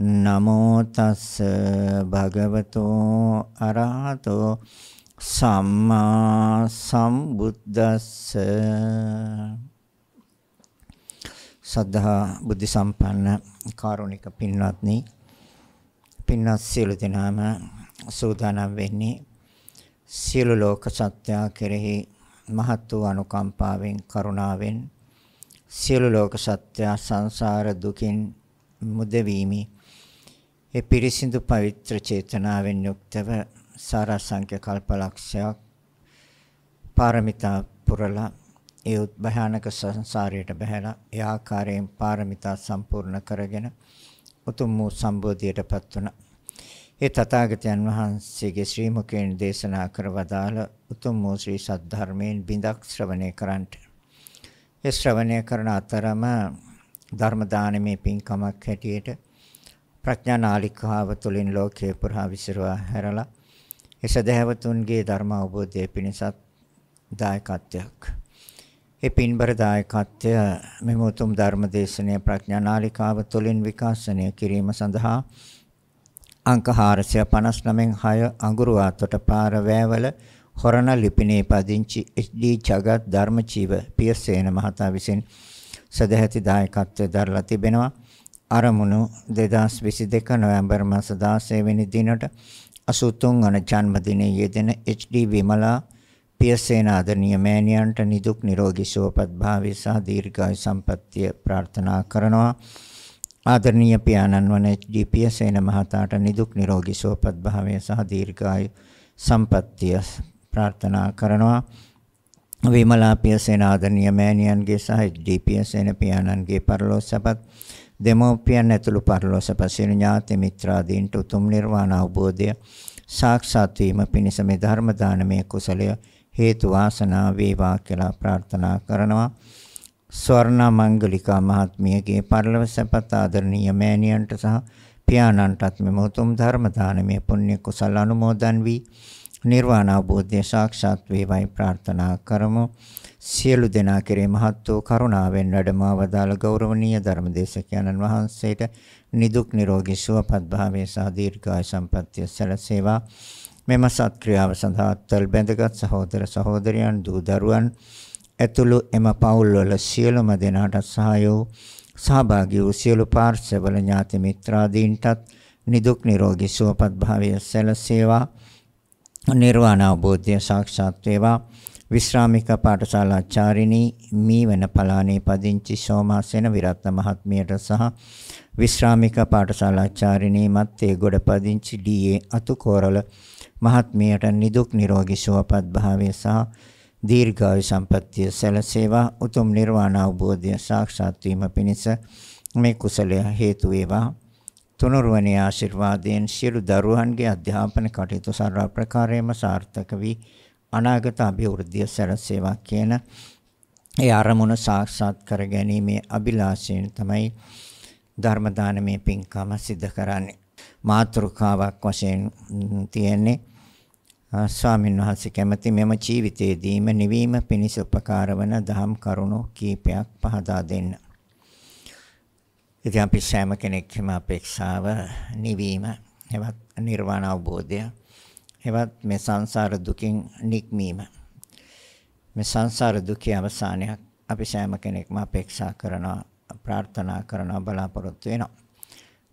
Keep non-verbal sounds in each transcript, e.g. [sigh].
නමෝ තස් භගවතෝ අරහතෝ සම්මා සම්බුද්දස්ස සද්ධා බුද්ධ සම්පන්න කාරුණික පින්වත්නි පින්වත් සියලු දෙනාම සූදානම් වෙන්නේ සියලු ලෝක සත්‍යා කෙරෙහි මහත් වූ අනුකම්පාවෙන් කරුණාවෙන් සියලු ලෝක සත්‍යා සංසාර දුකින් මුදවීමේ ඒ පිරිසිදු පවිත්‍ර චේතනාවෙන් යුක්තව සාරසංඛ්‍ය කල්පලක්ෂයක් පාරමිතා පුරලා ඒ උත්භයානක සංසාරයට බහැලා ඒ ආකාරයෙන් පාරමිතා සම්පූර්ණ කරගෙන උතුම් වූ සම්බෝධියටපත් වුණා. ඒ තථාගතයන් වහන්සේගේ ශ්‍රී මුඛයෙන් දේශනා කරවදාළ උතුම් වූ ශ්‍රී සද්ධර්මයෙන් බිඳක් ශ්‍රවණය කරන්ට. ඒ ශ්‍රවණය කරන අතරම ධර්ම දානමේ පින්කමක් හැටියට ප්‍රඥා නාලිකාව තුළින් ලෝකයේ පුරා විසිරවා හැරලා ඒ සදහැවතුන්ගේ ධර්ම අවබෝධය පිණිසත් දායකත්වයක්. ඒ පින්බර දායකත්වය මෙම උතුම් ධර්ම දේශනය ප්‍රඥා නාලිකාව තුළින් විකාශනය කිරීම සඳහා අංක 459 6 අඟුරු ආතොට පාර වැවල හොරණ ලිපිණේ පදිංචි HD ජගත් ධර්මචීව පියසේන මහතා විසින් සදැහැති දායකත්වය දරලා තිබෙනවා. අරමුණු 2022 නොවැම්බර් මාස 16 වෙනි දිනට 83 වන ජන්මදිනයේ යෙදෙන HD විමලා පියසේනාදනීය මෑණියන්ට නිදුක් නිරෝගී සුවපත් භාවය සහ දීර්ඝායු සම්පන්නිය ප්‍රාර්ථනා කරනවා. ආදරණීය පියාණන් වන HD පියසේන මහතාට නිදුක් නිරෝගී සුවපත් භාවය සහ දීර්ඝායු සම්පන්නිය ප්‍රාර්ථනා කරනවා. විමලා පියසේන ආදරණීය මෑණියන්ගේ සහ HD පියසේන පියාණන්ගේ පරලෝසපත් දෙමෝපියන් ඇතුළු පරලෝසප සියලු ඥාති මිත්‍රාදීන්ට උතුම් නිර්වාණ අවබෝධය සාක්ෂාත් වීම පිණිස මේ ධර්ම දානමය කුසලය හේතු වාසනා වේවා කියලා ප්‍රාර්ථනා කරනවා. ස්වර්ණා මංගලිකා මහත්මියගේ පරලොව සැපත ආදරණීය මෑණියන්ට සහ පියාණන්ටත් මෙම උතුම් ධර්ම දානමය පුණ්‍ය කුසල අනුමෝදන් වී නිර්වාණ අවබෝධය සාක්ෂාත් වේවායි ප්‍රාර්ථනා කරමු. සියලු දෙනා කෙරේ මහත් වූ කරුණාවෙන් වැඩමවදාළ ගෞරවනීය ධර්මදේශකයන්න් වහන්සේට නිදුක් නිරෝගී සුවපත් භාවය සහ දීර්ඝාය සම්පන්නිය සැලසේවා මෙම සත්ක්‍රියාව සඳහා තල් බැඳගත් සහෝදර සහෝදරයන් දූ දරුවන් ඇතුළු එම පවුල්වල සියලුම දෙනාට සහයෝග සහභාගී වූ සියලු පාර්ශවවල ඥාති මිත්‍රාදීන්ටත් නිදුක් නිරෝගී සුවපත් භාවය සැලසේවා නිර්වාණ අවබෝධය සාක්ෂාත් වේවා විශ්‍රාමික පාඨශාලාචාරිණී මීවන පලානේ පදිංචි සෝමාසෙන විරත්න මහත්මියට සහ විශ්‍රාමික පාඨශාලාචාරිණී මත්තේ ගොඩ පදිංචි ඩී.ඒ. අතුකෝරල මහත්මියට නිදුක් නිරෝගී සුවපත් භාවය සහ දීර්ඝායු සම්පන්නිය සැලසේවා උතුම් නිර්වාණ අවබෝධය සාක්ෂාත් වීම පිණිස මේ කුසලය හේතු වේවා තුනුරුවනේ ආශිර්වාදයෙන් සියලු දරුවන්ගේ අධ්‍යාපන කටයුතු සර්ව ප්‍රකාරයෙන්ම සාර්ථක වී අනාගත අභිවෘද්ධිය සැලසේවා කියන ඒ අරමුණ සාක්ෂාත් කර ගැනීමේ අභිලාෂයෙන් තමයි ධර්ම දානමේ පින්කම සිදු කරන්නේ. මාතෘකාවක් වශයෙන් තියෙන්නේ ස්වාමීන් වහන්සේ කැමති මෙම ජීවිතයේදීම නිවීම පිණිස උපකාර වන දහම් කරුණු කීපයක් පහදා දෙන්න. ඉතින් අපි සෑම කෙනෙක්ම අපේක්ෂාව නිවීම එවත් නිර්වාණ අවබෝධය එවත් මේ සංසාර දුකින් නික්මීම. මේ සංසාර දුකේ අවසානයක් අපි සෑම කෙනෙක්ම අපේක්ෂා කරනවා, ප්‍රාර්ථනා කරනවා, බලාපොරොත්තු වෙනවා.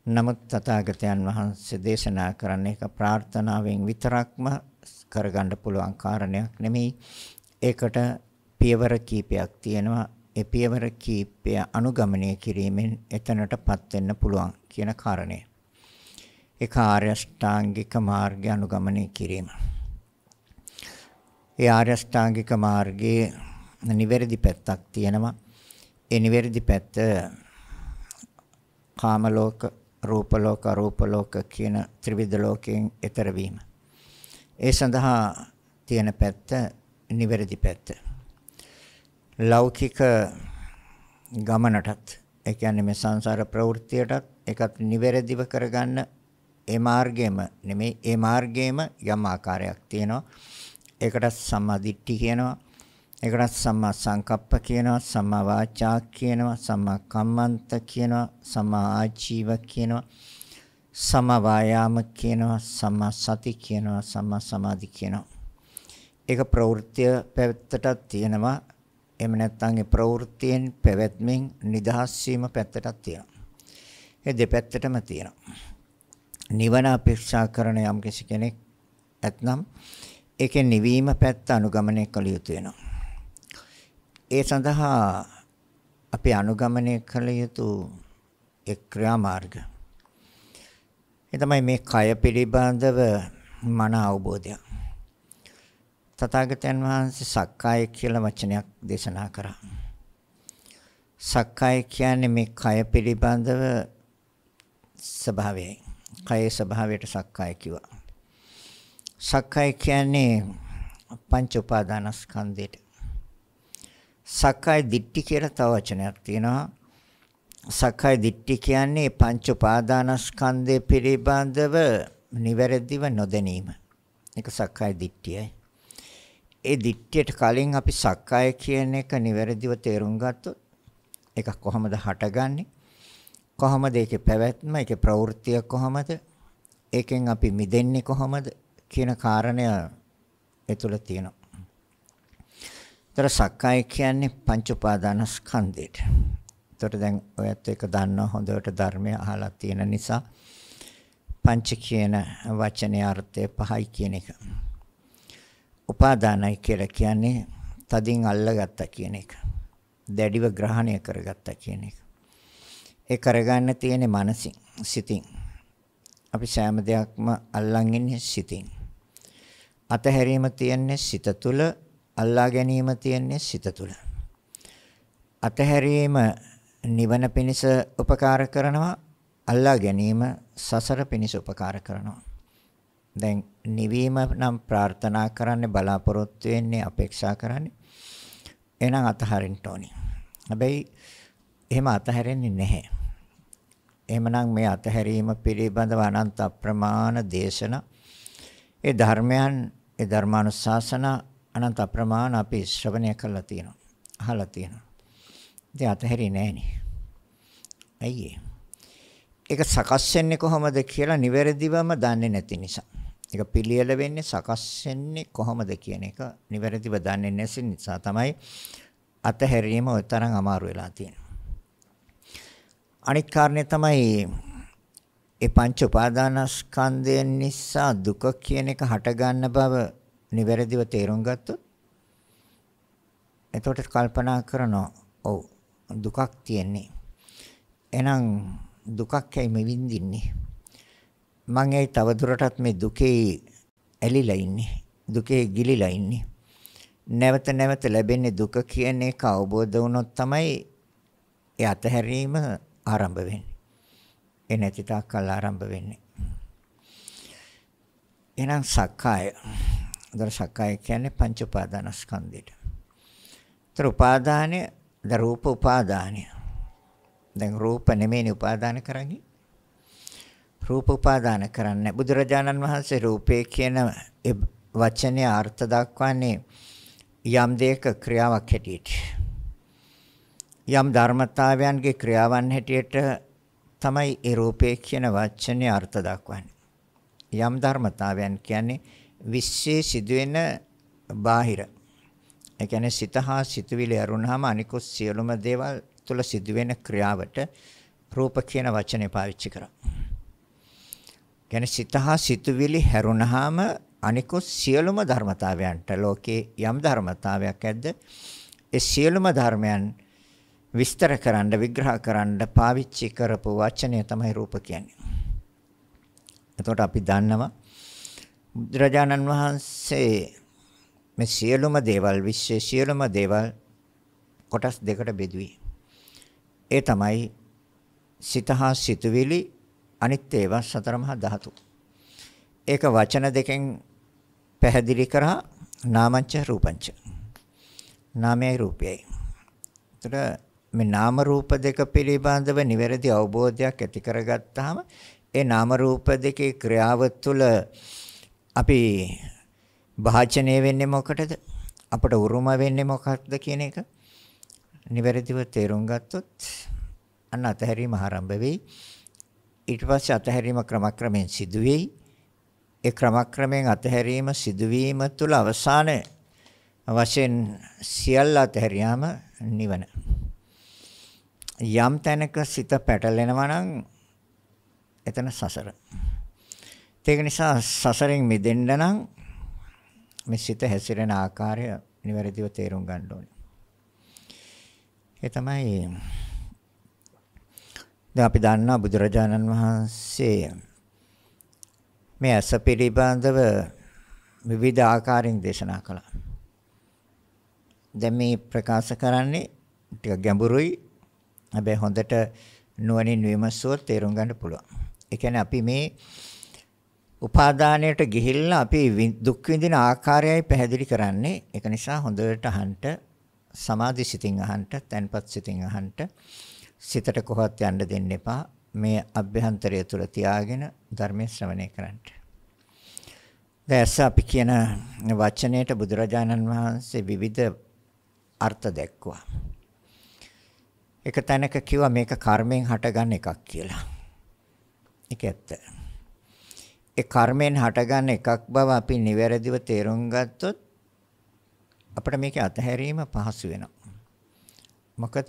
නමුත් තථාගතයන් වහන්සේ දේශනා කරන්නේ ඒක ප්‍රාර්ථනාවෙන් විතරක්ම කරගන්න පුළුවන් කාරණයක් නෙමෙයි. ඒකට පියවර කීපයක් තියෙනවා. ඒ පියවර කීපය අනුගමනය කිරීමෙන් එතනටපත් වෙන්න පුළුවන් කියන කාරණය. ඒ කාර්යෂ්ටාංගික මාර්ගය අනුගමනය කිරීම. ඒ ආර්යෂ්ටාංගික මාර්ගයේ නිවැරදි පැත්තක් තියෙනවා. ඒ නිවැරදි පැත්ත කාම ලෝක, රූප ලෝක, අරූප ලෝක කියන ත්‍රිවිධ ලෝකයෙන් ඈතර වීම. ඒ සඳහා තියෙන පැත්ත නිවැරදි පැත්ත. ලෞකික ගමනටත් ඒ කියන්නේ මේ සංසාර ප්‍රවෘත්තියටත් ඒකත් නිවැරදිව කරගන්න ඒ මාර්ගෙම නෙමෙයි ඒ මාර්ගෙම යම් ආකාරයක් තියෙනවා. ඒකට සම්මා දිට්ඨි කියනවා. ඒකට සම්මා සංකප්ප කියනවා, සම්මා වාචා කියනවා, සම්මා කම්මන්ත කියනවා, සම්මා ආජීව කියනවා, සම්මා වායාම කියනවා, සම්මා සති කියනවා, සම්මා සමාධි කියනවා. ඒක ප්‍රවෘත්ති පැත්තටත් තියෙනවා. එහෙම නැත්නම් ඒ ප්‍රවෘත්තියෙන් පැවැත්මෙන් නිදහස් වීම පැත්තටත් තියෙනවා. ඒ දෙපැත්තටම තියෙනවා. නිවන අපේක්ෂා කරන යම්කිසි කෙනෙක් ඇතනම් ඒකේ නිවීම පැත්ත අනුගමනය කළ යුතු වෙනවා. ඒ සඳහා අපි අනුගමනය කළ යුතු එක් ක්‍රියාමාර්ග. ඒ තමයි මේ කය පිළිබඳව මන අවබෝධය. තථාගතයන් වහන්සේ සක්කාය කියලා වචනයක් දේශනා කරා. සක්කාය කියන්නේ මේ කය පිළිබඳව ස්වභාවයයි. කයේ ස්වභාවයට සක්කාය කිව්වා. සක්කාය කියන්නේ පංච උපාදානස්කන්ධයට. සක්කාය දිට්ඨි කියලා තව වචනයක් තියෙනවා. සක්කාය දිට්ඨි කියන්නේ පංච උපාදානස්කන්ධය පිළිබඳව නිවැරදිව නොදැනීම. ඒක සක්කාය දිට්ඨියයි. ඒ දිට්ඨියට කලින් අපි සක්කාය කියන එක නිවැරදිව තේරුම් ගත්තොත් ඒක කොහොමද හටගන්නේ? කොහොමද ඒකේ පැවැත්ම, ඒකේ ප්‍රවෘත්තිය කොහොමද? ඒකෙන් අපි මිදෙන්නේ කොහොමද කියන කාරණය ඒ තුල තියෙනවා. ඒතර සක්කාය කියන්නේ පංච උපාදානස්කන්ධයට. ඒතර දැන් ඔයත් ඒක දන්නවා හොඳට ධර්මය අහලා තියෙන නිසා පංච කියන වචනේ අර්ථය පහයි කියන එක. උපාදානයි කියලා කියන්නේ තදින් අල්ලගත්තා කියන එක. දැඩිව ග්‍රහණය කරගත්තා කියන එක. ඒ කරගන්න තියෙන්නේ මනසින්, සිතින්. අපි සෑම දෙයක්ම අල්ලන් ඉන්නේ සිතින්. අතහැරීම තියන්නේ සිත තුළ, අල්ලා ගැනීම තියන්නේ සිත තුළ. අතහැරීම නිවන පිණිස උපකාර කරනවා, අල්ලා ගැනීම සසර පිණිස උපකාර කරනවා. දැන් නිවීම නම් ප්‍රාර්ථනා කරන්නේ බලාපොරොත්තු වෙන්නේ අපේක්ෂා කරන්නේ. එහෙනම් අතහරින්න ඕනේ. හැබැයි එහෙම අතහැරෙන්නේ නැහැ. එහෙමනම් මේ අතහැරීම පිළිබඳව අනන්ත අප්‍රමාණ දේශනා ඒ ධර්මයන් ඒ ධර්මානුශාසන අනන්ත අප්‍රමාණ අපි ශ්‍රවණය කරලා තියෙනවා. අහලා තියෙනවා. ඉතින් අතහැරි නෑනේ. ඇයි ඒක සකස් වෙන්නේ කොහොමද කියලා නිවැරදිවම දන්නේ නැති නිසා. ඒක පිළියෙල වෙන්නේ සකස් වෙන්නේ කොහොමද කියන එක නිවැරදිව දන්නේ නැති නිසා තමයි අතහැරීම ওই තරම් අමාරු වෙලා තියෙන්නේ. අනිත් කාරණය තමයි ඒ පංච උපාදානස්කන්ධයන් නිසා දුක කියන එක හටගන්න බව නිවැරදිව තේරුම් ගත්තොත් එතකොට කල්පනා කරනවා ඔව් දුකක් තියෙන්නේ එහෙනම් දුකක් ඇයි මේ විඳින්නේ මං ඇයි තවදුරටත් මේ දුකේ ඇලිලා ඉන්නේ දුකේ ගිලිලා ඉන්නේ නැවත නැවත ලැබෙන්නේ දුක කියන එක අවබෝධ වුණොත් තමයි ඒ අතහැරීම ආරම්භ වෙන්නේ. ඒ නැති තාක්කල් ආරම්භ වෙන්නේ. එහෙනම් සක්කාය. දර සක්කාය කියන්නේ පංච උපාදානස්කන්ධයට. ඒතර උපාදානය ද රූප උපාදානය. දැන් රූප නෙමෙයිනේ උපාදාන කරන්නේ. රූප උපාදාන කරන්නේ බුදුරජාණන් වහන්සේ රූපේ කියන වචනේ අර්ථ දක්වන්නේ යම් දෙයක ක්‍රියාවක් හැටියට. යම් ධර්මතාවයන්ගේ ක්‍රියාවන් හැටියට තමයි ඒ රූපේ කියන වචනේ අර්ථ දක්වන්නේ. යම් ධර්මතාවයන් කියන්නේ විශ්සේ සිදුවෙන බාහිර. ඒ කියන්නේ සිත හා සිතුවිලි අරුණාම අනිකුත් සියලුම දේවල් තුළ සිදුවෙන ක්‍රියාවට රූප කියන වචනේ පාවිච්චි කරා. කියන්නේ සිත හා සිතුවිලි හැරුණාම අනිකුත් සියලුම ධර්මතාවයන්ට ලෝකේ යම් ධර්මතාවයක් ඇද්ද ඒ සියලුම ධර්මයන් විස්තර කරන්න විග්‍රහ කරන්න පාවිච්චි කරපු වචනය තමයි රූප කියන්නේ. එතකොට අපි දන්නවා බුදුරජාණන් වහන්සේ මේ සියලුම දේවල් විශ්වයේ සියලුම දේවල් කොටස් දෙකට බෙදුවේ. ඒ තමයි සිත හා සිතුවිලි අනිත් ඒවා සතර මහා ධාතු. ඒක වචන දෙකෙන් පැහැදිලි කරා නාමංච රූපංච. නාමයයි රූපයයි. එතකොට මේ නාම රූප දෙක පිළිබඳව නිවැරදි අවබෝධයක් ඇති කරගත්තාම ඒ නාම රූප දෙකේ ක්‍රියාව තුළ අපි භාජනය වෙන්නේ මොකටද? අපට උරුම වෙන්නේ මොකක්ද කියන එක නිවැරදිව තේරුම් ගත්තොත් අන්න අතහැරීම ආරම්භ වෙයි. ඊට පස්සේ අතහැරීම ක්‍රමක්‍රමයෙන් සිදු වෙයි. ඒ ක්‍රමක්‍රමයෙන් අතහැරීම සිදුවීම තුළ අවසාන වශයෙන් සියල්ල අතහැරියාම නිවන. යම් තැනක සිත පැටලෙනවා නම් එතන සසර. ඒක නිසා සසරෙන් මිදෙන්න නම් මේ සිත හැසිරෙන ආකාරය නිවැරදිව තේරුම් ගන්න ඕනේ. ඒ තමයි දැන් අපි දන්නා බුදුරජාණන් වහන්සේ මේ අස පිළිබඳව විවිධ ආකාරයෙන් දේශනා කළා. දැන් මේ ප්‍රකාශ කරන්නේ ටික ගැඹුරුයි හැබැයි හොඳට නුවණින් විමසුවොත් තේරුම් ගන්න පුළුවන්. ඒ කියන්නේ අපි මේ උපාදානයට ගිහිල්ලා අපි දුක් විඳින ආකාරයයි පැහැදිලි කරන්නේ. ඒක නිසා හොඳට අහන්ට සමාධි සිතින් අහන්ට, තන්පත් සිතින් අහන්ට සිතට කොහොත් යන්න දෙන්න එපා. මේ අභ්‍යන්තරය තුල තියාගෙන ධර්මයේ ශ්‍රවණය කරන්න. දැන් අපි කියන වචනයට බුදුරජාණන් වහන්සේ විවිධ අර්ථ දැක්වුවා. එක තැනක කිව්වා මේක කර්මයෙන් හටගන්න එකක් කියලා. ඒක ඇත්ත. ඒ කර්මයෙන් හටගන්න එකක් බව අපි නිවැරදිව තේරුම් ගත්තොත් අපිට මේක අතහැරීම පහසු වෙනවා. මොකද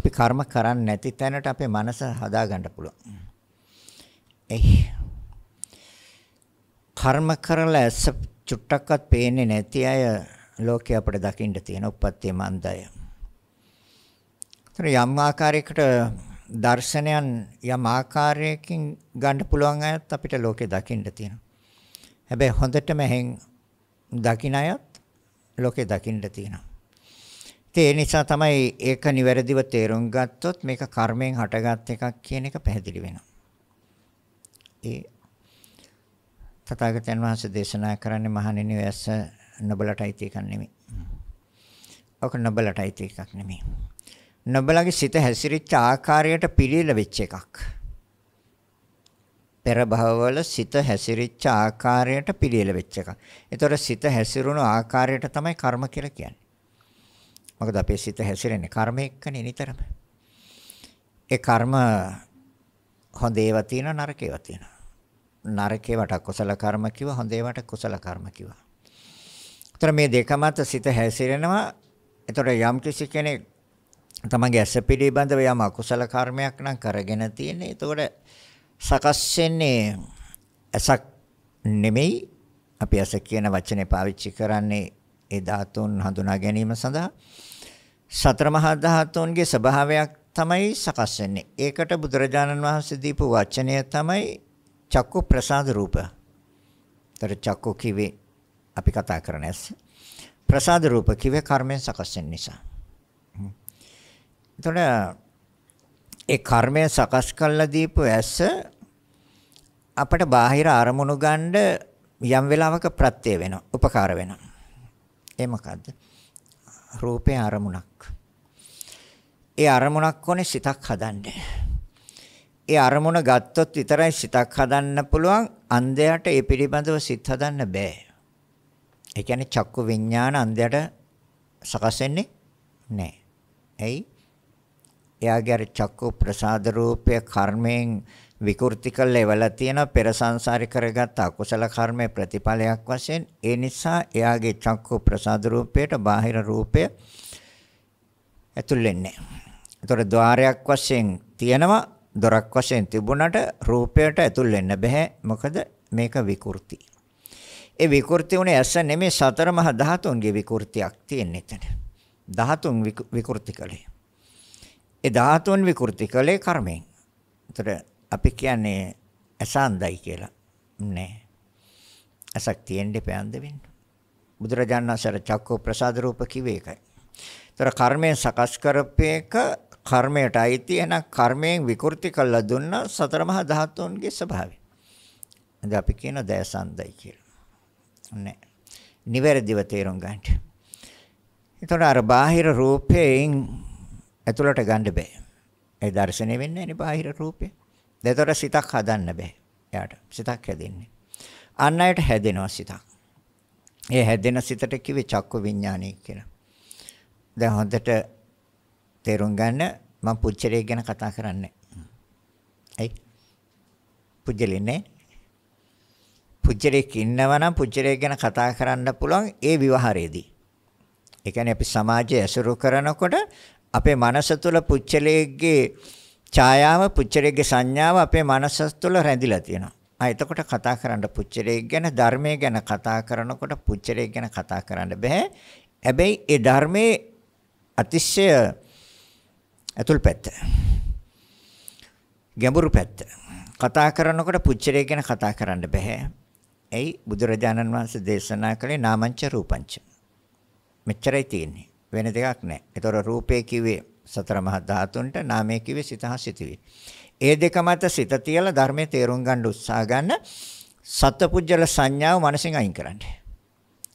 අපි කර්ම කරන්නේ නැති තැනට අපේ මනස හදාගන්න පුළුවන්. එයි. කර්ම කරලා ඇස චුට්ටක්වත් පේන්නේ නැති අය ලෝකේ අපිට දකින්න තියෙන උප්පත්තිය මන්දය. යම් ආකාරයකට දර්ශනයන් යම් ආකාරයකින් ගන්න පුළුවන් අයත් අපිට ලෝකේ දකින්න තියෙනවා. හැබැයි හොඳටම හෙන් දකින්න අයත් ලෝකේ දකින්න තියෙනවා. ඒ නිසා තමයි ඒක නිවැරදිව තේරුම් ගත්තොත් මේක කර්මයෙන් හටගත් එකක් කියන එක පැහැදිලි වෙනවා. ඒ තථාගතයන් වහන්සේ දේශනා කරන්නේ මහණෙනි ඔයස නොබලටයි තියෙකක් නෙමෙයි. ඔක නොබලටයි තියෙකක් නෙමෙයි. නොබලගේ සිත හැසිරිච්ච ආකාරයට පිළිල වෙච්ච එකක්. පෙර භවවල සිත හැසිරිච්ච ආකාරයට පිළිල වෙච්ච එකක්. ඒතොර සිත හැසිරුණු ආකාරයට තමයි කර්ම කියලා කියන්නේ. මොකද අපේ සිත හැසිරෙන්නේ කර්ම එක්කනේ නිතරම. ඒ කර්ම හොඳ ඒවා තියෙනවා නරක ඒවා තියෙනවා. නරක ඒවාට කුසල කර්ම කිව්වා හොඳ ඒවාට කුසල කර්ම කිව්වා. ඒතොර මේ දෙක මත සිත හැසිරෙනවා. ඒතොර යම් කිසි කෙනෙක් තමන්ගේ ඇස පිළිබඳව යම් අකුසල කර්මයක් නම් කරගෙන තියෙන්නේ. ඒතකොට සකස් වෙන්නේ ඇසක් නෙමෙයි. අපි ඇස කියන වචනේ පාවිච්චි කරන්නේ ඒ ධාතුන් හඳුනා ගැනීම සඳහා. සතර මහා ධාතුන්ගේ ස්වභාවයක් තමයි සකස් වෙන්නේ. ඒකට බුදුරජාණන් වහන්සේ දීපු වචනය තමයි චක්කු ප්‍රසාද රූප. ତර චක්කු කිවේ අපි කතා කරන ඇස. ප්‍රසාද රූප කිවේ කර්මෙන් සකස් වෙන නිසා. එතකොට ඒ කර්මය සකස් කළා දීපු ඇස අපට බාහිර අරමුණු ගන්න යම් වෙලාවක ප්‍රත්‍ය වෙනවා උපකාර වෙනවා ඒ මොකද්ද රූපේ අරමුණක් ඒ අරමුණක් ඕනේ සිතක් හදන්න ඒ අරමුණ ගත්තොත් විතරයි සිතක් හදන්න පුළුවන් අන්ධයට ඒ පිළිබඳව සිත හදන්න බෑ ඒ කියන්නේ චක්කු විඥාන අන්ධයට සකස් වෙන්නේ නැහැ එයි එයාගේ අර චක්කු ප්‍රසාද රූපය කර්මයෙන් විකෘති කළ එවලා තියෙන පෙර සංසාරේ කරගත් අකුසල කර්මයේ ප්‍රතිඵලයක් වශයෙන් ඒ නිසා එයාගේ චක්කු ප්‍රසාද රූපයට බාහිර රූපය ඇතුල් වෙන්නේ. ඒතොර ద్వාරයක් වශයෙන් තියෙනවා දොරක් වශයෙන් තිබුණට රූපයට ඇතුල් වෙන්න බෑ මොකද මේක විකෘති. ඒ විකෘති උනේ ඇස නෙමෙයි සතර මහා ධාතුන්ගේ විකෘතියක් තියෙන එතන. ධාතුන් විකෘති කලේ. ඒ ධාතුන් විකෘති කළේ කර්මයෙන්. ඒතර අපි කියන්නේ අසන්දයි කියලා. නෑ. අසක් තියෙන්න දෙපෑන් දෙවෙන්න. බුදුරජාණන් වහන්සේ චක්ක ප්‍රසාද රූප කිව්වේ ඒකයි. ඒතර කර්මයෙන් සකස් කරපේක කර්මයට අයිති එන කර්මයෙන් විකෘති කළා දුන්න සතර මහා ධාතුන්ගේ ස්වභාවය. අද අපි කියන දයසන්දයි කියලා. නෑ. නිවැරදිව තේරුම් ගන්න. ඒතර අර බාහිර රූපයෙන් ඇතුළට ගන්න බෑ. ඒ දර්ශනය වෙන්නේ නැහැ බාහිර රූපය. දෙතොර සිතක් හදන්න බෑ. එයාට සිතක් හැදෙන්නේ. අන් අයට හැදෙනවා සිතක්. ඒ හැදෙන සිතට කිව්වේ චක්ක විඥානය කියලා. දැන් හොඳට තේරුම් ගන්න මම පුච්චරය ගැන කතා කරන්නේ. ඇයි? පුජ්‍යලෙන්නේ. පුජ්‍යරෙක් ඉන්නවා නම් පුජ්‍යරය ගැන කතා කරන්න පුළුවන් ඒ විවහාරයේදී. ඒ කියන්නේ අපි සමාජය ඇසුරු කරනකොට අපේ මනස තුළ පුච්චලයේගේ ඡායාව පුච්චලයේගේ සංඥාව අපේ මනස තුළ රැඳිලා තියෙනවා. ආ එතකොට කතා කරන්න පුච්චලයේ ගැන ධර්මයේ ගැන කතා කරනකොට පුච්චලයේ ගැන කතා කරන්න බෑ. හැබැයි ඒ ධර්මයේ අතිශය අතුල් පැත්ත. ගැඹුරු පැත්ත. කතා කරනකොට පුච්චලයේ ගැන කතා කරන්න බෑ. ඇයි බුදුරජාණන් වහන්සේ දේශනා කළේ නාමංච රූපංච. මෙච්චරයි තියෙන්නේ. වෙන දෙකක් නැහැ. ඒතොර රූපේ කිව්වේ සතර මහා ධාතුන්ට නාමයේ කිව්වේ සිත හා සිතවි. ඒ දෙක මත සිත තියලා ධර්මයේ තේරුම් ගන්න උත්සාහ ගන්න සත්පුජ්‍යල සංඥාව මනසින් අයින් කරන්න.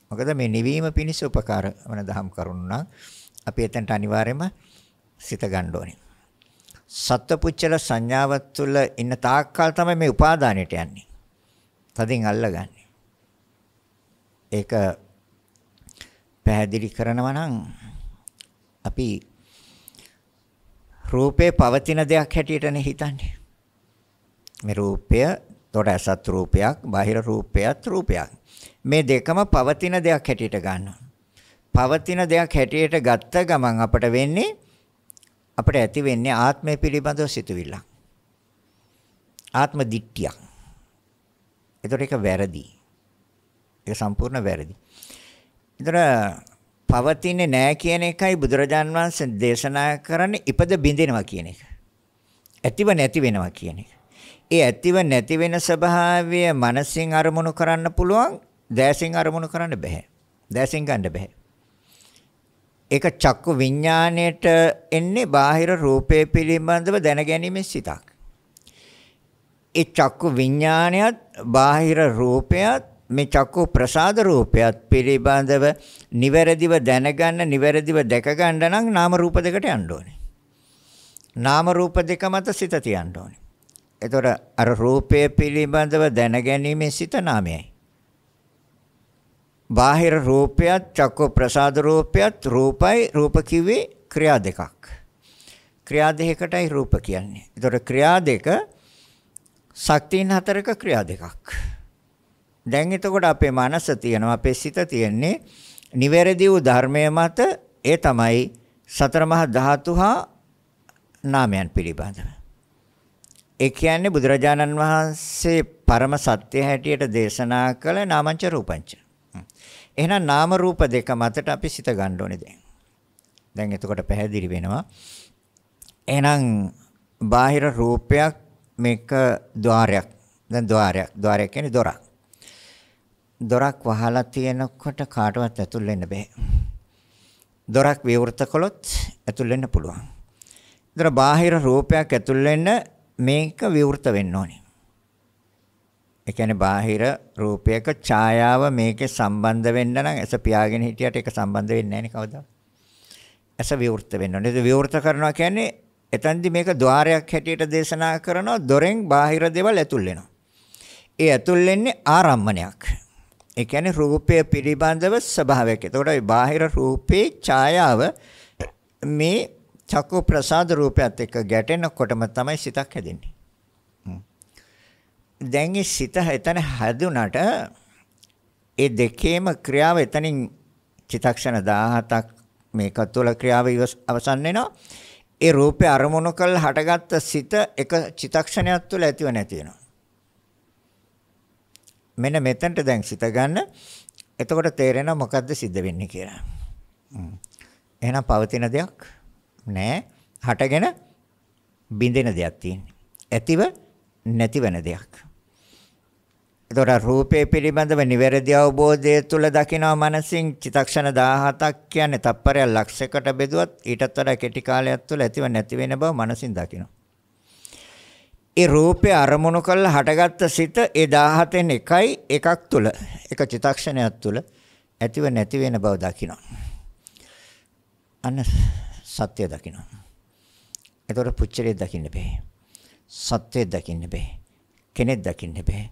මොකද මේ නිවීම පිණිස උපකාර වන දහම් කරුණු නම් අපි එතනට අනිවාර්යයෙන්ම සිත ගන්න ඕනේ. සත්පුජ්‍යල සංඥාව තුළ ඉන්න තාක්කල් තමයි මේ උපාදානයට යන්නේ. තදින් අල්ලගන්නේ. ඒක පැහැදිලි කරනවා නම් අපි රූපේ පවතින දෙයක් හැටියටනේ හිතන්නේ. මේ රූපය, තොට ඇසත් රූපයක්, බාහිර රූපයත් රූපයක්. මේ දෙකම පවතින දෙයක් හැටියට ගන්නවා. පවතින දෙයක් හැටියට ගත්ත ගමන් අපට වෙන්නේ අපට ඇති වෙන්නේ ආත්මය පිළිබඳව සිතුවිල්ලක්. ආත්ම දිට්ඨියක්. ඒතර ඒක වැරදි. ඒක සම්පූර්ණ වැරදි. ඒතර පවතින්නේ නැහැ කියන එකයි බුදුරජාන් වහන්සේ දේශනා කරන්නේ ඉපද බිඳිනවා කියන එක. ඇතිව නැති වෙනවා කියන එක. ඒ ඇතිව නැති වෙන ස්වභාවය මනසින් අරමුණු කරන්න පුළුවන් දැසින් අරමුණු කරන්න බෑ දැසින් ගන්න බෑ ඒක චක්කු විඥාණයට එන්නේ බාහිර රූපය පිළිබඳව දැනගැනීමේ සිතක් ඒ චක්කු විඥාණයත් බාහිර රූපයත් මේ චක්කු ප්‍රසාද රූපයත් පිළිබඳව නිවැරදිව දැනගන්න නිවැරදිව දැකගන්න නම් නාම රූප දෙකට යන්න ඕනේ. නාම රූප දෙක මත සිත තියන්න ඕනේ. එතකොට අර රූපය පිළිබඳව දැනගැනීමේ සිත නාමයයි. බාහිර රූපයත් චක්කු ප්‍රසාද රූපයත් රූපයි රූප කිව්වේ ක්‍රියා දෙකක්. ක්‍රියා දෙකකටයි රූප කියන්නේ. එතකොට ක්‍රියා දෙක ශක්තියින් හතරක ක්‍රියා දෙකක්. දැන් එතකොට අපේ මනස තියෙනවා අපේ සිත තියෙන්නේ නිවැරදි වූ ධර්මයේ මත ඒ තමයි සතර මහා ධාතු හා නාමයන් පිළිබඳව. ඒ කියන්නේ බුදුරජාණන් වහන්සේ පරම සත්‍ය හැටියට දේශනා කළ නාමංච රූපංච. එහෙනම් නාම රූප දෙක මතට අපි සිත ගන්න ඕනේ දැන්. දැන් එතකොට පැහැදිලි වෙනවා. එහෙනම් බාහිර රූපයක් මේක ద్వාරයක්. දැන් ద్వාරයක්. ద్వාරයක් කියන්නේ දොරක්. දොරක් වහලා තියෙනකොට කාටවත් ඇතුල් වෙන්න බෑ. දොරක් විවෘත කළොත් ඇතුල් වෙන්න පුළුවන්. ඒතර බාහිර රූපයක් ඇතුල් වෙන්න මේක විවෘත වෙන්න ඕනේ. ඒ කියන්නේ බාහිර රූපයක ඡායාව මේකේ සම්බන්ධ වෙන්න නම් ඇස පියාගෙන හිටියට ඒක සම්බන්ධ වෙන්නේ නැහැ නේ කවදා. ඇස විවෘත වෙන්න ඕනේ. ඒක විවෘත කරනවා කියන්නේ එතෙන්දි මේක ద్వාරයක් හැටියට දේශනා කරනවා දොරෙන් බාහිර දේවල් ඇතුල් වෙනවා. ඒ ඇතුල් වෙන්නේ ආරම්මණයක්. ඒ කියන්නේ රූපය පිළිබඳව ස්වභාවයක්. එතකොට මේ බාහිර රූපේ ඡායාව මේ චක්කු ප්‍රසාද රූපයත් එක්ක ගැටෙනකොටම තමයි සිතක් හැදෙන්නේ. දැන් ඒ සිත එතන හැදුනට ඒ දෙකේම ක්‍රියාව එතනින් චිතක්ෂණ 17ක් මේක තුළ ක්‍රියාව අවසන් වෙනවා. ඒ රූපේ අරමුණු කළ හටගත්ත සිත එක චිතක්ෂණයක් තුළ ඇතිව නැති වෙනවා. මෙන්න මෙතනට දැන් සිත ගන්න. එතකොට තේරෙනවා මොකද්ද සිද්ධ වෙන්නේ කියලා. එහෙනම් පවතින දෙයක් නෑ. හටගෙන බිඳෙන දෙයක් තියෙන්නේ. ඇතිව නැතිවෙන දෙයක්. එතකොට රූපේ පිළිබඳව නිවැරදි අවබෝධය තුළ දකිනවා මනසින් චිතක්ෂණ 17ක් කියන්නේ තප්පරයක් ලක්ෂයකට බෙදුවත් ඊටත් වඩා කෙටි කාලයක් තුළ ඇතිව නැති වෙන බව මනසින් දකිනවා. ඒ රූපය අරමුණු කරලා හටගත්ත සිත ඒ 17න් එකයි එකක් තුල එක චිතක්ෂණයක් තුල ඇතිව නැති වෙන බව දකිනවා. අන්න සත්‍ය දකිනවා. ඒතර පුච්චරේ දකින්න බෑ. සත්‍යය දකින්න බෑ. කෙනෙක් දකින්න බෑ.